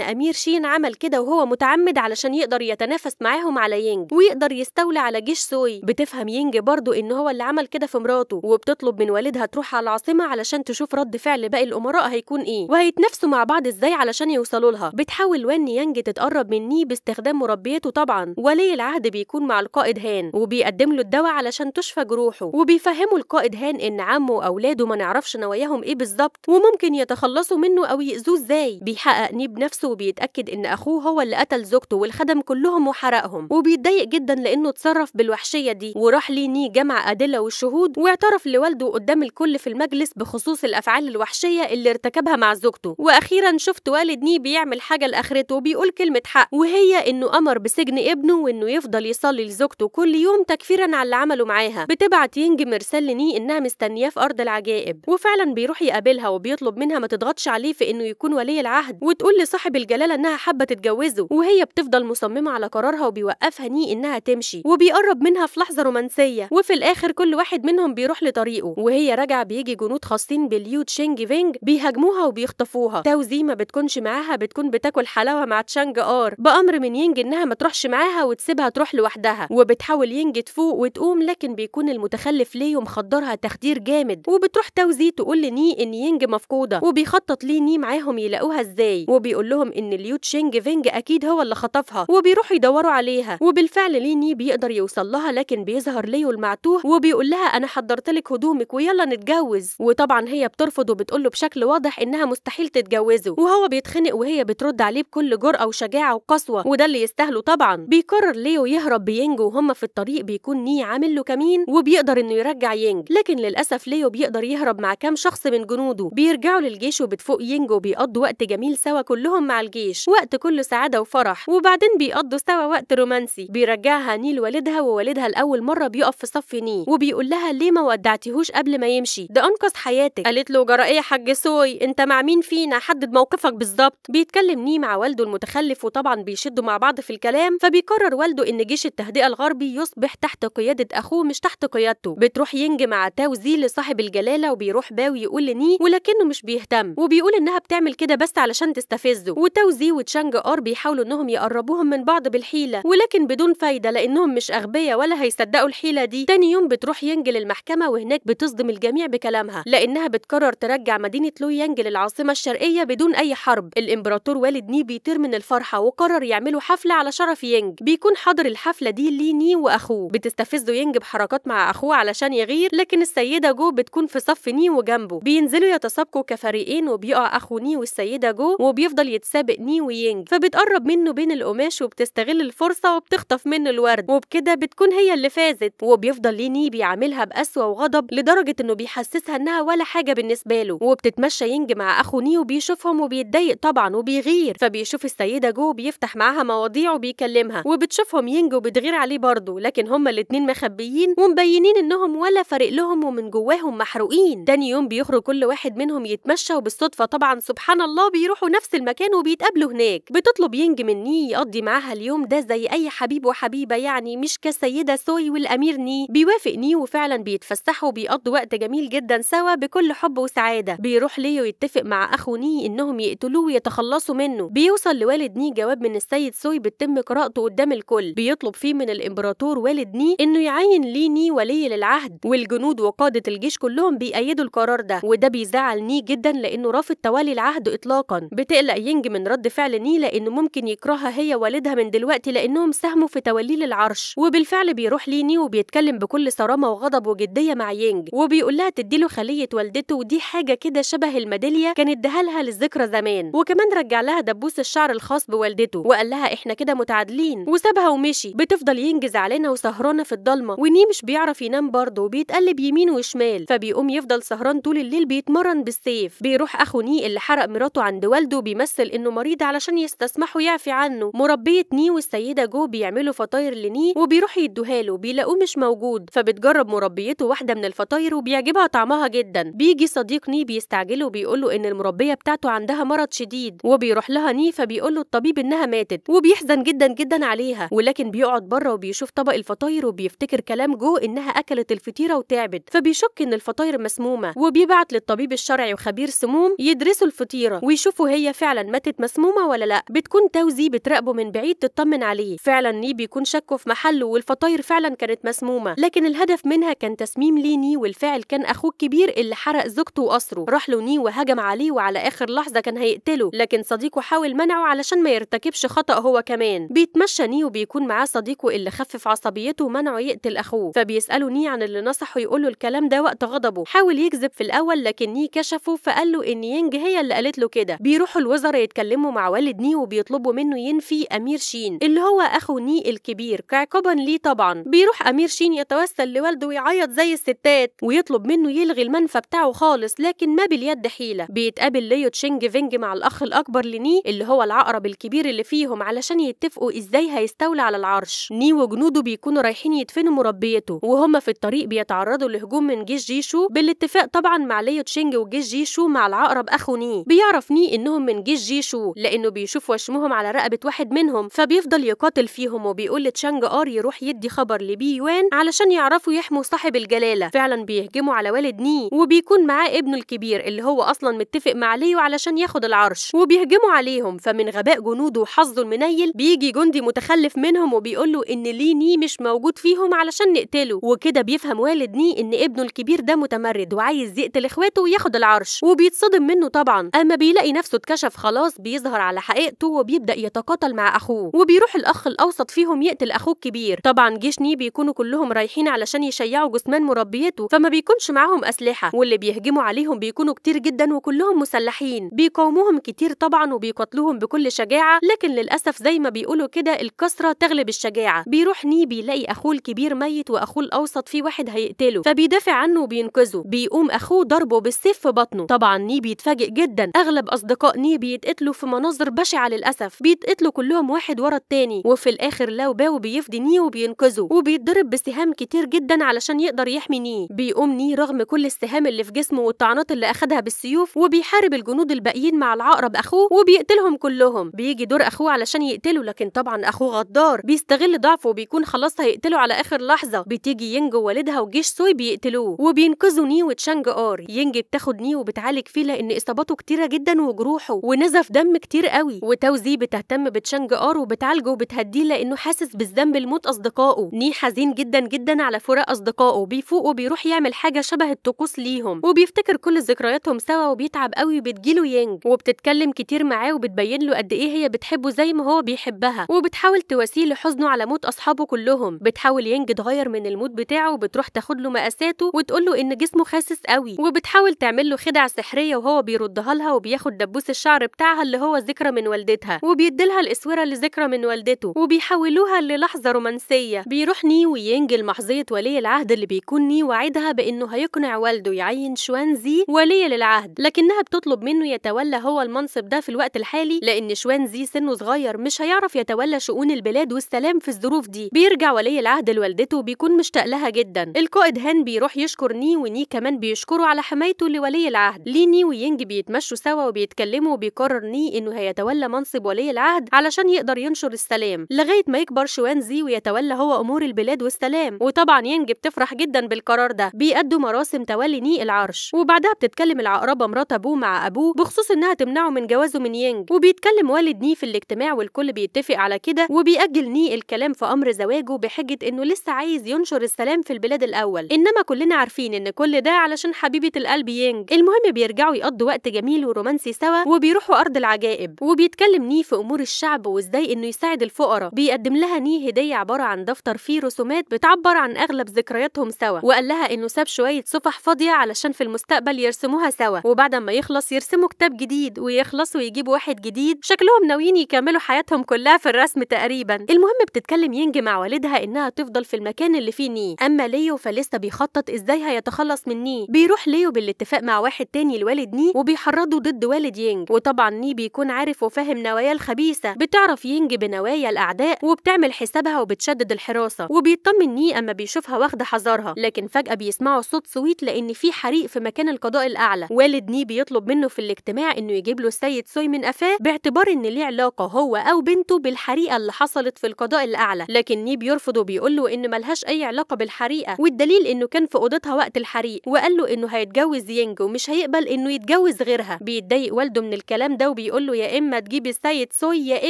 امير شين عمل كده وهو متعمد علشان يقدر يتنافس معاهم على ينج ويقدر يستولي على جيش سوي بتفهم ينج برضه ان هو اللي عمل كده في مراته وبتطلب من والدها تروح على العاصمه علشان تشوف رد فعل باقي الامراء هيكون ايه وهيتنافسوا مع بعض ازاي علشان يوصلوا لها بتحاول وان يانج تتقرب من ني باستخدام مربع مربيته طبعا ولي العهد بيكون مع القائد هان وبيقدم له الدواء علشان تشفى جروحه وبيفهمه القائد هان ان عمه واولاده ما نعرفش نواياهم ايه بالظبط وممكن يتخلصوا منه او يأذوه ازاي بيحقق نيب نفسه وبيتأكد ان اخوه هو اللي قتل زوجته والخدم كلهم وحرقهم وبيتضايق جدا لانه اتصرف بالوحشية دي وراح ليني جمع ادلة والشهود واعترف لوالده قدام الكل في المجلس بخصوص الافعال الوحشية اللي ارتكبها مع زوجته واخيرا شفت والد ني بيعمل حاجة لاخرته وبيقول كلمة حق وهي انه امر أمر بسجن ابنه وإنه يفضل يصلي لزوجته كل يوم تكفيرا على اللي عمله معاها بتبعت ينج مرسال لني إنها مستنياه في أرض العجائب وفعلا بيروح يقابلها وبيطلب منها ما تضغطش عليه في إنه يكون ولي العهد وتقول لصاحب الجلالة إنها حابة تتجوزه وهي بتفضل مصممة على قرارها وبيوقفها ني إنها تمشي وبيقرب منها في لحظة رومانسية وفي الآخر كل واحد منهم بيروح لطريقه وهي راجعة بيجي جنود خاصين باليو تشينج فينج بيهاجموها وبيخطفوها توزي ما بتكونش معاها بتكون بتاكل حلاوة مع تشانج آر بأمر من ينج إنها انها ما تروحش معاها وتسيبها تروح لوحدها وبتحاول ينجد فوق وتقوم لكن بيكون المتخلف ليه ومخدرها تخدير جامد وبتروح توزي تقول لني ان ينج مفقوده وبيخطط ليه ني معاهم يلاقوها ازاي وبيقول لهم ان ليو تشينج فينج اكيد هو اللي خطفها وبيروحوا يدوروا عليها وبالفعل ليني بيقدر يوصل لها لكن بيظهر ليو المعتوه وبيقول لها انا حضرت لك هدومك ويلا نتجوز وطبعا هي بترفض وبتقول له بشكل واضح انها مستحيل تتجوزه وهو بيتخنق وهي بترد عليه بكل جرأه وشجاعه وقسوه وده اللي يستاهل أهله طبعا بيقرر ليو يهرب بينج وهم في الطريق بيكون ني عامل له كمين وبيقدر إنه يرجع ينج لكن للأسف ليو بيقدر يهرب مع كام شخص من جنوده بيرجعوا للجيش وبتفوق ينج وبيقضوا وقت جميل سوا كلهم مع الجيش وقت كله سعادة وفرح وبعدين بيقضوا سوا وقت رومانسي بيرجعها ني لوالدها ووالدها لأول مرة بيقف في صف ني وبيقول لها ليه ما ودعتيهوش قبل ما يمشي ده أنقذ حياتك قالت له جرى ايه يا حاج سوي أنت مع مين فينا حدد موقفك بالظبط بيتكلم ني مع والده المتخلف وطبعا بيشدوا مع بعض في الكلام فبيقرر والده ان جيش التهدئه الغربي يصبح تحت قياده اخوه مش تحت قيادته بتروح ينج مع تاوزي لصاحب الجلاله وبيروح باوي يقول لني ولكنه مش بيهتم وبيقول انها بتعمل كده بس علشان تستفزه وتاوزي وتشانج ار بيحاولوا انهم يقربوهم من بعض بالحيله ولكن بدون فايده لانهم مش اغبياء ولا هيصدقوا الحيله دي تاني يوم بتروح ينج للمحكمه وهناك بتصدم الجميع بكلامها لانها بتقرر ترجع مدينه لو ينج للعاصمه الشرقيه بدون اي حرب الامبراطور والد ني بيطير من الفرحه وقرر يعملوا حفله على على شرف ينج بيكون حاضر الحفله دي ليني واخوه بتستفزه ينج بحركات مع اخوه علشان يغير لكن السيده جو بتكون في صف ني وجنبه بينزلوا يتسابقوا كفريقين وبيقع اخو ني والسيده جو وبيفضل يتسابق ني وينج فبتقرب منه بين القماش وبتستغل الفرصه وبتخطف منه الورد وبكده بتكون هي اللي فازت وبيفضل ليني بيعاملها بأسوأ وغضب لدرجه انه بيحسسها انها ولا حاجه بالنسبه له وبتتمشى ينج مع اخو ني وبيشوفهم وبيتضايق طبعا وبيغير فبيشوف السيده جو بيفتح معاها مواضيع وبيكلمها وبتشوفهم ينجو وبتغير عليه برضه لكن هما الاتنين مخبيين ومبينين انهم ولا فارق لهم ومن جواهم محروقين تاني يوم بيخرج كل واحد منهم يتمشى وبالصدفه طبعا سبحان الله بيروحوا نفس المكان وبيتقابلوا هناك بتطلب ينج من ني يقضي معاها اليوم ده زي اي حبيب وحبيبه يعني مش كسيده سوي والامير ني بيوافق ني وفعلا بيتفسحوا وبيقضوا وقت جميل جدا سوا بكل حب وسعاده بيروح ليو يتفق مع اخو ني انهم يقتلوه ويتخلصوا منه بيوصل لوالد ني جواب من السيد سوي بالتم يتم قراءته قدام الكل بيطلب فيه من الامبراطور والد ني انه يعين لي ني ولي للعهد والجنود وقاده الجيش كلهم بيأيدوا القرار ده وده بيزعل ني جدا لانه رافض تولي العهد اطلاقا بتقلق ينج من رد فعل ني لانه ممكن يكرهها هي والدها من دلوقتي لانهم ساهموا في توليه العرش وبالفعل بيروح ليني وبيتكلم بكل صرامه وغضب وجديه مع ينج وبيقول لها تدي له خليه والدته ودي حاجه كده شبه الميداليه كان اداها لها للذكرى زمان وكمان رجع لها دبوس الشعر الخاص بوالدته وقال لها احنا كده كده متعادلين وسابها ومشي بتفضل ينجز علينا وسهرانه في الضلمه وني مش بيعرف ينام برضه وبيتقلب يمين وشمال فبيقوم يفضل سهران طول الليل بيتمرن بالسيف بيروح اخو ني اللي حرق مراته عند والده بيمثل انه مريض علشان يستسمحوا يعفي عنه مربيه ني والسيده جو بيعملوا فطاير لني وبيروحوا يدوها له بيلاقوه مش موجود فبتجرب مربيته واحده من الفطاير وبيعجبها طعمها جدا بيجي صديق ني بيستعجله وبيقول له ان المربيه بتاعته عندها مرض شديد وبيروح لها ني فبيقول له الطبيب انها ماتت وبيحزن جدا جدا عليها ولكن بيقعد بره وبيشوف طبق الفطاير وبيفتكر كلام جو انها اكلت الفطيره وتعبت فبيشك ان الفطاير مسمومه وبيبعت للطبيب الشرعي وخبير سموم يدرسوا الفطيره ويشوفوا هي فعلا ماتت مسمومه ولا لا بتكون توزي بتراقبه من بعيد تطمن عليه فعلا ني بيكون شكه في محله والفطاير فعلا كانت مسمومه لكن الهدف منها كان تسميم ليني والفعل كان اخوه الكبير اللي حرق زوجته وقصره راح له ني وهجم عليه وعلى اخر لحظه كان هيقتله لكن صديقه حاول منعه علشان ما يرتكبش خطا هو كمان كمان بيتمشى نيو بيكون معاه صديقه اللي خفف عصبيته ومنعه يقتل اخوه فبيساله ني عن اللي نصحه يقول له الكلام ده وقت غضبه حاول يكذب في الاول لكن ني كشفه فقال له ان ينج هي اللي قالت له كده بيروحوا الوزراء يتكلموا مع والد ني وبيطلبوا منه ينفي امير شين اللي هو اخو ني الكبير كعقابا ليه طبعا بيروح امير شين يتوسل لوالده ويعيط زي الستات ويطلب منه يلغي المنفى بتاعه خالص لكن ما باليد حيله بيتقابل ليو تشينج فينج مع الاخ الاكبر لني اللي هو العقرب الكبير اللي فيهم علشان يت بيتفقوا ازاي هيستولى على العرش ني وجنوده بيكونوا رايحين يدفنوا مربيته وهم في الطريق بيتعرضوا لهجوم من جيش جيشو بالاتفاق طبعا مع ليو تشينج وجيش جيشو مع العقرب اخو ني بيعرف ني انهم من جيش جيشو لانه بيشوف وشمهم على رقبه واحد منهم فبيفضل يقاتل فيهم وبيقول لتشانج ار يروح يدي خبر لبي يوان علشان يعرفوا يحموا صاحب الجلاله فعلا بيهجموا على والد ني وبيكون معاه ابنه الكبير اللي هو اصلا متفق مع ليو علشان ياخد العرش وبيهجموا عليهم فمن غباء جنوده وحظه المنيل بي بيجي جندي متخلف منهم وبيقول له ان ني مش موجود فيهم علشان نقتله وكده بيفهم والد ني ان ابنه الكبير ده متمرد وعايز يقتل اخواته وياخد العرش وبيتصدم منه طبعا اما بيلاقي نفسه اتكشف خلاص بيظهر على حقيقته وبيبدا يتقاتل مع اخوه وبيروح الاخ الاوسط فيهم يقتل اخوه الكبير طبعا جيش ني بيكونوا كلهم رايحين علشان يشيعوا جثمان مربيته فما بيكونش معاهم اسلحه واللي بيهجموا عليهم بيكونوا كتير جدا وكلهم مسلحين بيقاوموهم كتير طبعا وبيقاتلوهم بكل شجاعه لكن للاسف زي ما بيقولوا كده الكسرة تغلب الشجاعة بيروح نيبي يلاقي أخوه الكبير ميت وأخوه الأوسط في واحد هيقتله فبيدافع عنه وبينقذه بيقوم أخوه ضربه بالسيف في بطنه طبعا نيبي يتفاجئ جدا أغلب أصدقاء نيبي يتقتلوا في مناظر بشعة للأسف بيتقتلوا كلهم واحد ورا التاني وفي الآخر لو باو بيفدي ني وبينقذه وبيتضرب بسهام كتير جدا علشان يقدر يحمي ني بيقوم ني رغم كل السهام اللي في جسمه والطعنات اللي أخدها بالسيوف وبيحارب الجنود الباقيين مع العقرب أخوه وبيقتلهم كلهم بيجي دور أخوه علشان يقتله لكن طبعا اخوه غدار بيستغل ضعفه وبيكون خلاص هيقتله على اخر لحظه بتيجي ينج ووالدها وجيش سوي بيقتلوه وبينقذوا ني وتشانج ار ينج بتاخد ني وبتعالج فيه لان اصاباته كتيره جدا وجروحه ونزف دم كتير قوي وتوزي بتهتم بتشانج ار وبتعالجه وبتهديه لانه حاسس بالذنب لموت اصدقائه ني حزين جدا جدا على فراق اصدقائه بيفوق وبيروح يعمل حاجه شبه الطقوس ليهم وبيفتكر كل ذكرياتهم سوا وبيتعب قوي وبتجيله ينج وبتتكلم كتير معاه وبتبين له قد ايه هي بتحبه زي ما هو بيحب حبها وبتحاول تواسيه لحزنه على موت اصحابه كلهم بتحاول ينج تغير من المود بتاعه وبتروح تاخد له مقاساته وتقول له ان جسمه خاسس قوي وبتحاول تعمل له خدع سحريه وهو بيردها لها وبياخد دبوس الشعر بتاعها اللي هو ذكرى من والدتها وبيديلها الاسوره اللي ذكرى من والدته وبيحولوها للحظه رومانسيه بيروح نيو وينج لمحظيه ولي العهد اللي بيكون ني وعدها بانه هيقنع والده يعين شوانزي ولي للعهد لكنها بتطلب منه يتولى هو المنصب ده في الوقت الحالي لان شوانزي سنه صغير مش هيعرف يعرف يتولى شؤون البلاد والسلام في الظروف دي بيرجع ولي العهد لوالدته بيكون مشتاق لها جدا القائد هان بيروح يشكر ني وني كمان بيشكره على حمايته لولي العهد لي ني وينج بيتمشوا سوا وبيتكلموا وبيقرر ني انه هيتولى منصب ولي العهد علشان يقدر ينشر السلام لغايه ما يكبر شوان زي ويتولى هو امور البلاد والسلام وطبعا ينج بتفرح جدا بالقرار ده بيأدوا مراسم تولي ني العرش وبعدها بتتكلم العقربه مرات ابوه مع ابوه بخصوص انها تمنعه من جوازه من ينج وبيتكلم والد ني في الاجتماع والكل بيت بيتفق على كده وبيأجل ني الكلام في أمر زواجه بحجة إنه لسه عايز ينشر السلام في البلاد الأول إنما كلنا عارفين إن كل ده علشان حبيبة القلب ينج المهم بيرجعوا يقضوا وقت جميل ورومانسي سوا وبيروحوا أرض العجائب وبيتكلم ني في أمور الشعب وإزاي إنه يساعد الفقراء بيقدم لها ني هدية عبارة عن دفتر فيه رسومات بتعبر عن أغلب ذكرياتهم سوا وقال لها إنه ساب شوية صفح فاضية علشان في المستقبل يرسموها سوا وبعد ما يخلص يرسموا كتاب جديد ويخلصوا يجيبوا واحد جديد شكلهم ناويين يكملوا حياتهم كلها كلها في الرسم تقريبا المهم بتتكلم ينج مع والدها انها تفضل في المكان اللي فيه ني اما ليو فلسه بيخطط ازاي هيتخلص من ني بيروح ليو بالاتفاق مع واحد تاني لوالد ني وبيحرضه ضد والد ينج وطبعا ني بيكون عارف وفاهم نوايا الخبيثه بتعرف ينج بنوايا الاعداء وبتعمل حسابها وبتشدد الحراسه وبيطمن ني اما بيشوفها واخده حذرها لكن فجاه بيسمعوا صوت سويت لان في حريق في مكان القضاء الاعلى والد ني بيطلب منه في الاجتماع انه يجيب له السيد سوي من قفاه باعتبار ان ليه علاقه هو او بنت علاقته بالحريقه اللي حصلت في القضاء الاعلى لكن نيب يرفض وبيقول له ان ملهاش اي علاقه بالحريقه والدليل انه كان في اوضتها وقت الحريق وقال له انه هيتجوز يينج ومش هيقبل انه يتجوز غيرها بيتضايق والده من الكلام ده وبيقول له يا اما تجيب السيد سوي يا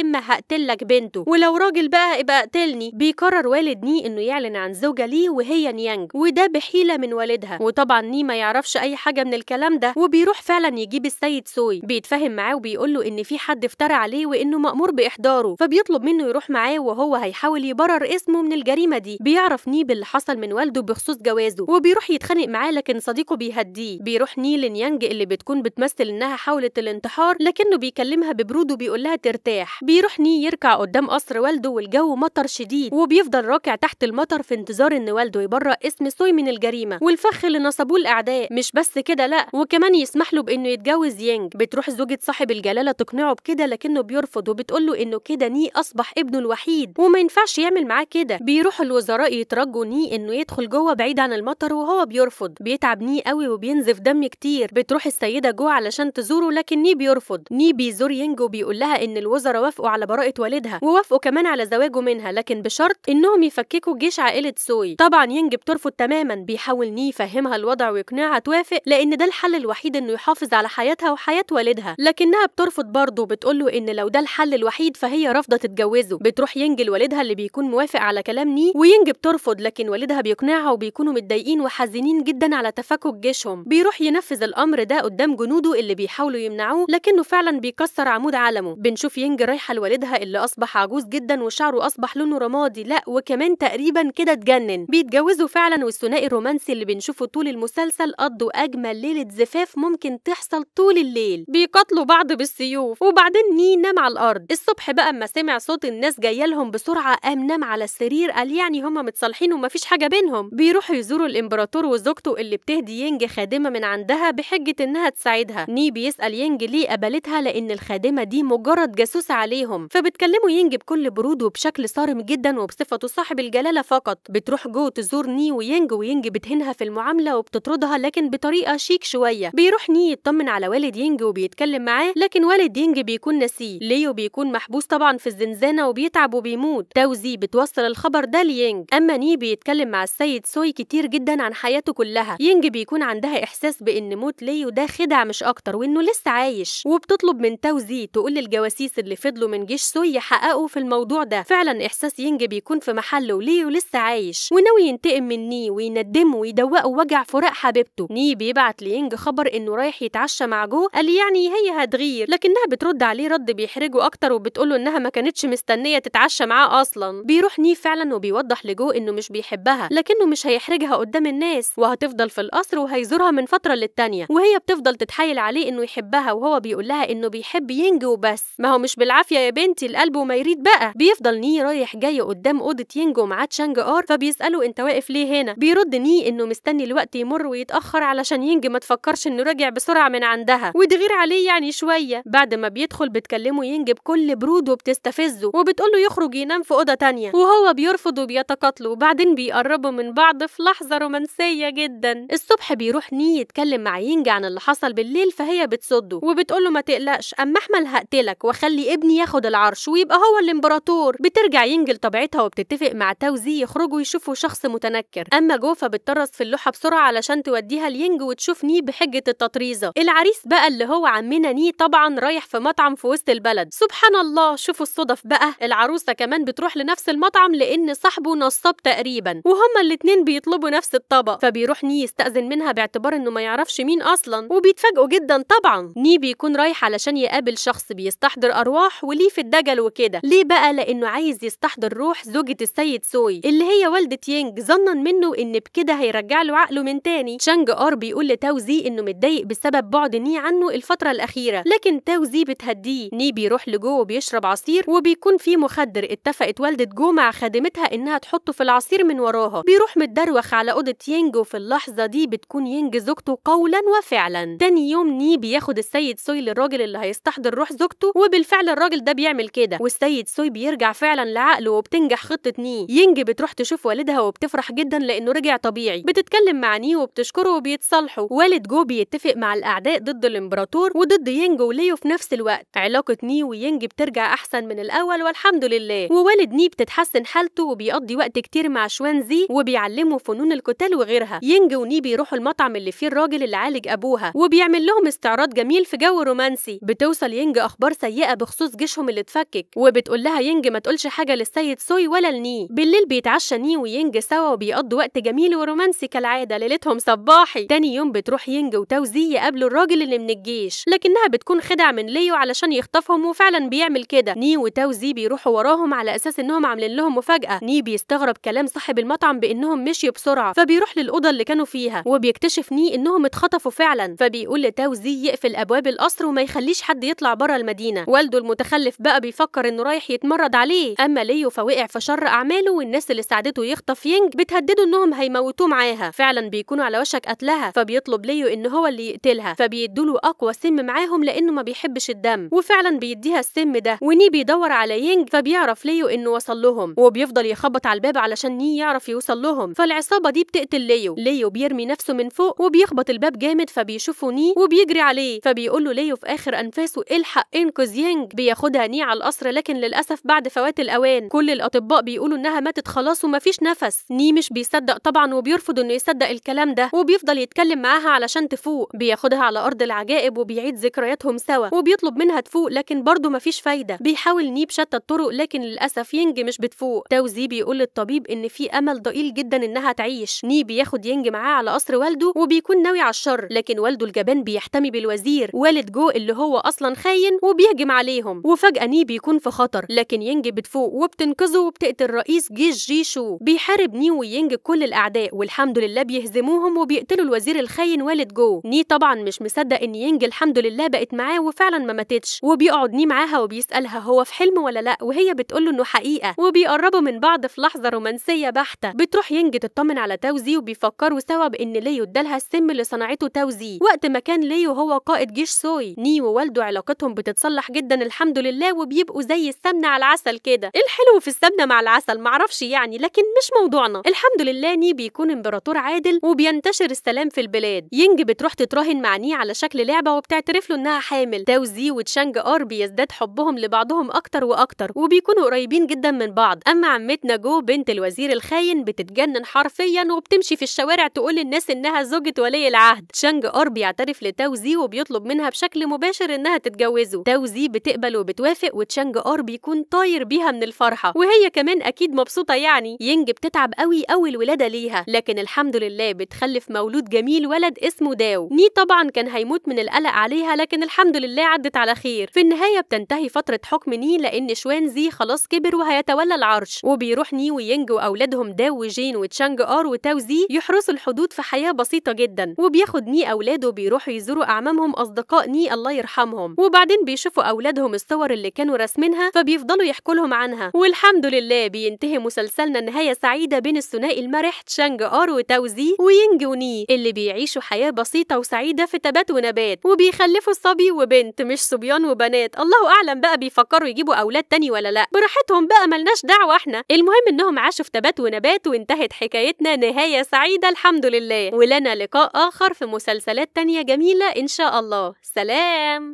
اما هقتلك بنته ولو راجل بقى ابقى اقتلني بيقرر والد ني انه يعلن عن زوجه ليه وهي نيانج وده بحيله من والدها وطبعا ني ما يعرفش اي حاجه من الكلام ده وبيروح فعلا يجيب السيد سوي بيتفاهم معاه وبيقول له ان في حد افترى عليه وانه مامور باحضاره بيعتبره فبيطلب منه يروح معاه وهو هيحاول يبرر اسمه من الجريمه دي بيعرف نيب اللي حصل من والده بخصوص جوازه وبيروح يتخانق معاه لكن صديقه بيهديه بيروح نيل نيانج اللي بتكون بتمثل انها حاولت الانتحار لكنه بيكلمها ببرود وبيقول لها ترتاح بيروح ني يركع قدام قصر والده والجو مطر شديد وبيفضل راكع تحت المطر في انتظار ان والده يبرأ اسم سوي من الجريمه والفخ اللي نصبوه الاعداء مش بس كده لا وكمان يسمح له بانه يتجوز يانج بتروح زوجة صاحب الجلاله تقنعه بكده لكنه بيرفض وبتقول له انه كده ني اصبح ابنه الوحيد وما ينفعش يعمل معاه كده بيروح الوزراء يترجوا ني انه يدخل جوه بعيد عن المطر وهو بيرفض بيتعب ني قوي وبينزف دم كتير بتروح السيده جو علشان تزوره لكن ني بيرفض ني بيزور ينج وبيقول لها ان الوزراء وافقوا على براءه والدها ووافقوا كمان على زواجه منها لكن بشرط انهم يفككوا جيش عائله سوي طبعا ينج بترفض تماما بيحاول ني يفهمها الوضع ويقنعها توافق لان ده الحل الوحيد انه يحافظ على حياتها وحياه والدها لكنها بترفض برضه بتقول له ان لو ده الحل الوحيد فهي رافضه تتجوزه بتروح ينجل والدها اللي بيكون موافق على كلام ني وينج بترفض لكن والدها بيقنعها وبيكونوا متضايقين وحزينين جدا على تفكك جيشهم بيروح ينفذ الامر ده قدام جنوده اللي بيحاولوا يمنعوه لكنه فعلا بيكسر عمود عالمه بنشوف ينج رايحه لوالدها اللي اصبح عجوز جدا وشعره اصبح لونه رمادي لا وكمان تقريبا كده اتجنن بيتجوزوا فعلا والثنائي الرومانسي اللي بنشوفه طول المسلسل قضوا اجمل ليله زفاف ممكن تحصل طول الليل بيقاتلوا بعض بالسيوف وبعدين ني نام على الارض الصبح بقى لما سمع صوت الناس جايه لهم بسرعه قام نام على السرير قال يعني هما متصالحين ومفيش حاجه بينهم بيروحوا يزوروا الامبراطور وزوجته اللي بتهدي ينج خادمه من عندها بحجه انها تساعدها ني بيسال ينج ليه قبلتها لان الخادمه دي مجرد جاسوسه عليهم فبتكلموا ينج بكل برود وبشكل صارم جدا وبصفته صاحب الجلاله فقط بتروح جو تزور ني وينج وينج بتهنها في المعامله وبتطردها لكن بطريقه شيك شويه بيروح ني يطمن على والد ينج وبيتكلم معاه لكن والد ينج بيكون ناسيه ليو بيكون محبوس طبعا طبعا في الزنزانة وبيتعب وبيموت تاوزي بتوصل الخبر ده لينج أما ني بيتكلم مع السيد سوي كتير جدا عن حياته كلها ينج بيكون عندها إحساس بإن موت ليو ده خدع مش أكتر وإنه لسه عايش وبتطلب من توزي تقول للجواسيس اللي فضلوا من جيش سوي يحققوا في الموضوع ده فعلا إحساس ينج بيكون في محله وليو لسه عايش وناوي ينتقم من ني ويندمه ويدوقه وجع فراق حبيبته ني بيبعت لينج خبر إنه رايح يتعشى مع جو قال يعني هي هتغير لكنها بترد عليه رد بيحرجه أكتر وبتقوله إنها انها ما كانتش مستنية تتعشى معاه أصلا بيروح نيف فعلا وبيوضح لجو إنه مش بيحبها لكنه مش هيحرجها قدام الناس وهتفضل في القصر وهيزورها من فترة للتانية وهي بتفضل تتحايل عليه إنه يحبها وهو بيقول لها إنه بيحب ينج وبس ما هو مش بالعافية يا بنتي القلب وما يريد بقى بيفضل ني رايح جاي قدام أوضة ينج ومعاه تشانج آر فبيسأله أنت واقف ليه هنا بيرد ني إنه مستني الوقت يمر ويتأخر علشان ينج ما تفكرش إنه راجع بسرعة من عندها ودي غير عليه يعني شوية بعد ما بيدخل بتكلمه ينج بكل برود وبتستفزه وبتقوله يخرج ينام في أوضة تانية وهو بيرفض وبيتقاتلوا وبعدين بيقربوا من بعض في لحظة رومانسية جدا الصبح بيروح ني يتكلم مع ينج عن اللي حصل بالليل فهي بتصده وبتقوله ما تقلقش أما أحمل هقتلك وأخلي ابني ياخد العرش ويبقى هو الإمبراطور بترجع ينج لطبيعتها وبتتفق مع توزي يخرجوا يشوفوا شخص متنكر أما جوفا بتطرز في اللوحة بسرعة علشان توديها لينج وتشوف ني بحجة التطريزة العريس بقى اللي هو عمنا ني طبعا رايح في مطعم في وسط البلد سبحان الله شوفوا الصدف بقى العروسه كمان بتروح لنفس المطعم لان صاحبه نصاب تقريبا وهما الاتنين بيطلبوا نفس الطبق فبيروح ني يستأذن منها باعتبار انه ما يعرفش مين اصلا وبيتفاجئوا جدا طبعا ني بيكون رايح علشان يقابل شخص بيستحضر ارواح وليه في الدجل وكده ليه بقى لانه عايز يستحضر روح زوجة السيد سوي اللي هي والدة يينج ظنا منه ان بكده هيرجع له عقله من تاني شانج ار بيقول لتاوزي انه متضايق بسبب بعد ني عنه الفترة الاخيرة لكن تاوزي بتهديه ني بيروح لجوه وبيشرب عصير العصير وبيكون في مخدر اتفقت والدة جو مع خادمتها إنها تحطه في العصير من وراها بيروح متدروخ على أوضة يينج وفي اللحظة دي بتكون يينج زوجته قولا وفعلا تاني يوم ني بياخد السيد سوي للراجل اللي هيستحضر روح زوجته وبالفعل الراجل ده بيعمل كده والسيد سوي بيرجع فعلا لعقله وبتنجح خطة ني يينج بتروح تشوف والدها وبتفرح جدا لأنه رجع طبيعي بتتكلم مع ني وبتشكره وبيتصالحوا والد جو بيتفق مع الأعداء ضد الإمبراطور وضد يينج وليو في نفس الوقت علاقة ني وينج بترجع أحسن أحسن من الأول والحمد لله ووالد ني بتتحسن حالته وبيقضي وقت كتير مع شوانزي وبيعلمه فنون القتال وغيرها ينج وني بيروحوا المطعم اللي فيه الراجل اللي عالج أبوها وبيعمل لهم استعراض جميل في جو رومانسي بتوصل ينج أخبار سيئة بخصوص جيشهم اللي اتفكك وبتقول لها ينج ما تقولش حاجة للسيد سوي ولا لني بالليل بيتعشى ني وينج سوا وبيقضوا وقت جميل ورومانسي كالعادة ليلتهم صباحي تاني يوم بتروح ينج وتوزي يقابلوا الراجل اللي من الجيش لكنها بتكون خدع من ليو علشان يخطفهم وفعلا بيعمل كده ني وتاوزي بيروحوا وراهم على اساس انهم عاملين لهم مفاجاه ني بيستغرب كلام صاحب المطعم بانهم مشيوا بسرعه فبيروح للاوضه اللي كانوا فيها وبيكتشف ني انهم اتخطفوا فعلا فبيقول لتاوزي يقفل ابواب القصر وما يخليش حد يطلع بره المدينه والده المتخلف بقى بيفكر انه رايح يتمرد عليه اما ليو فوقع في شر اعماله والناس اللي ساعدته يخطف ينج بتهدده انهم هيموتوه معاها فعلا بيكونوا على وشك قتلها فبيطلب ليو ان هو اللي يقتلها فبيدوله اقوى سم معاهم لانه ما بيحبش الدم وفعلا بيديها السم ده وني بيدور على يينج فبيعرف ليو انه وصل لهم وبيفضل يخبط على الباب علشان ني يعرف يوصل لهم فالعصابه دي بتقتل ليو ليو بيرمي نفسه من فوق وبيخبط الباب جامد فبيشوفه ني وبيجري عليه فبيقول له ليو في اخر انفاسه الحق انقذ يينج بياخدها ني على القصر لكن للاسف بعد فوات الاوان كل الاطباء بيقولوا انها ماتت خلاص ومفيش نفس ني مش بيصدق طبعا وبيرفض انه يصدق الكلام ده وبيفضل يتكلم معاها علشان تفوق بياخدها على ارض العجائب وبيعيد ذكرياتهم سوا وبيطلب منها تفوق لكن برضه مفيش فايده بيحاول نيه بشتى الطرق لكن للاسف ينج مش بتفوق توزي بيقول للطبيب ان في امل ضئيل جدا انها تعيش ني بياخد ينج معاه على قصر والده وبيكون ناوي على الشر لكن والده الجبان بيحتمي بالوزير والد جو اللي هو اصلا خاين وبيهجم عليهم وفجاه ني بيكون في خطر لكن ينج بتفوق وبتنقذه وبتقتل رئيس جيش جيشو بيحارب ني وينج كل الاعداء والحمد لله بيهزموهم وبيقتلوا الوزير الخاين والد جو ني طبعا مش مصدق ان ينج الحمد لله بقت معاه وفعلا ما ماتتش وبيقعد ني معاها وبيسالها هو في حلم ولا لا وهي بتقول له انه حقيقه وبيقربوا من بعض في لحظه رومانسيه بحته بتروح ينج تطمن على توزي وبيفكروا سوا بان ليو ادالها السم اللي صنعته توزي وقت ما كان ليو هو قائد جيش سوي ني ووالده علاقتهم بتتصلح جدا الحمد لله وبيبقوا زي السمنه على العسل كده الحلو في السمنه مع العسل معرفش يعني لكن مش موضوعنا الحمد لله ني بيكون امبراطور عادل وبينتشر السلام في البلاد ينج بتروح تتراهن مع ني على شكل لعبه وبتعترف له انها حامل توزي وتشانج ار بيزداد حبهم لبعض بعضهم اكتر واكتر وبيكونوا قريبين جدا من بعض اما عمتنا جو بنت الوزير الخاين بتتجنن حرفيا وبتمشي في الشوارع تقول للناس انها زوجة ولي العهد شانج ار بيعترف لتاوزي وبيطلب منها بشكل مباشر انها تتجوزه تاوزي بتقبل وبتوافق وتشانج ار بيكون طاير بيها من الفرحة وهي كمان اكيد مبسوطة يعني ينج بتتعب قوي قوي الولادة ليها لكن الحمد لله بتخلف مولود جميل ولد اسمه داو ني طبعا كان هيموت من القلق عليها لكن الحمد لله عدت على خير في النهاية بتنتهي فترة حكم حكم ني لأن زي خلاص كبر وهيتولى العرش وبيروح ني وينج وأولادهم داو وجين وتشانج آر وتاو زي يحرسوا الحدود في حياة بسيطة جدا وبياخد ني أولاده بيروحوا يزوروا أعمامهم أصدقاء ني الله يرحمهم وبعدين بيشوفوا أولادهم الصور اللي كانوا راسمينها فبيفضلوا يحكوا لهم عنها والحمد لله بينتهي مسلسلنا نهاية سعيدة بين الثنائي المرح تشانج آر وتاو زي وينج وني اللي بيعيشوا حياة بسيطة وسعيدة في تبات ونبات وبيخلفوا صبي وبنت مش صبيان وبنات الله أعلم بقى بيفكروا فكروا يجيبوا اولاد تاني ولا لا براحتهم بقى ملناش دعوه احنا المهم انهم عاشوا في تبات ونبات وانتهت حكايتنا نهايه سعيده الحمد لله ولنا لقاء اخر في مسلسلات تانيه جميله ان شاء الله سلام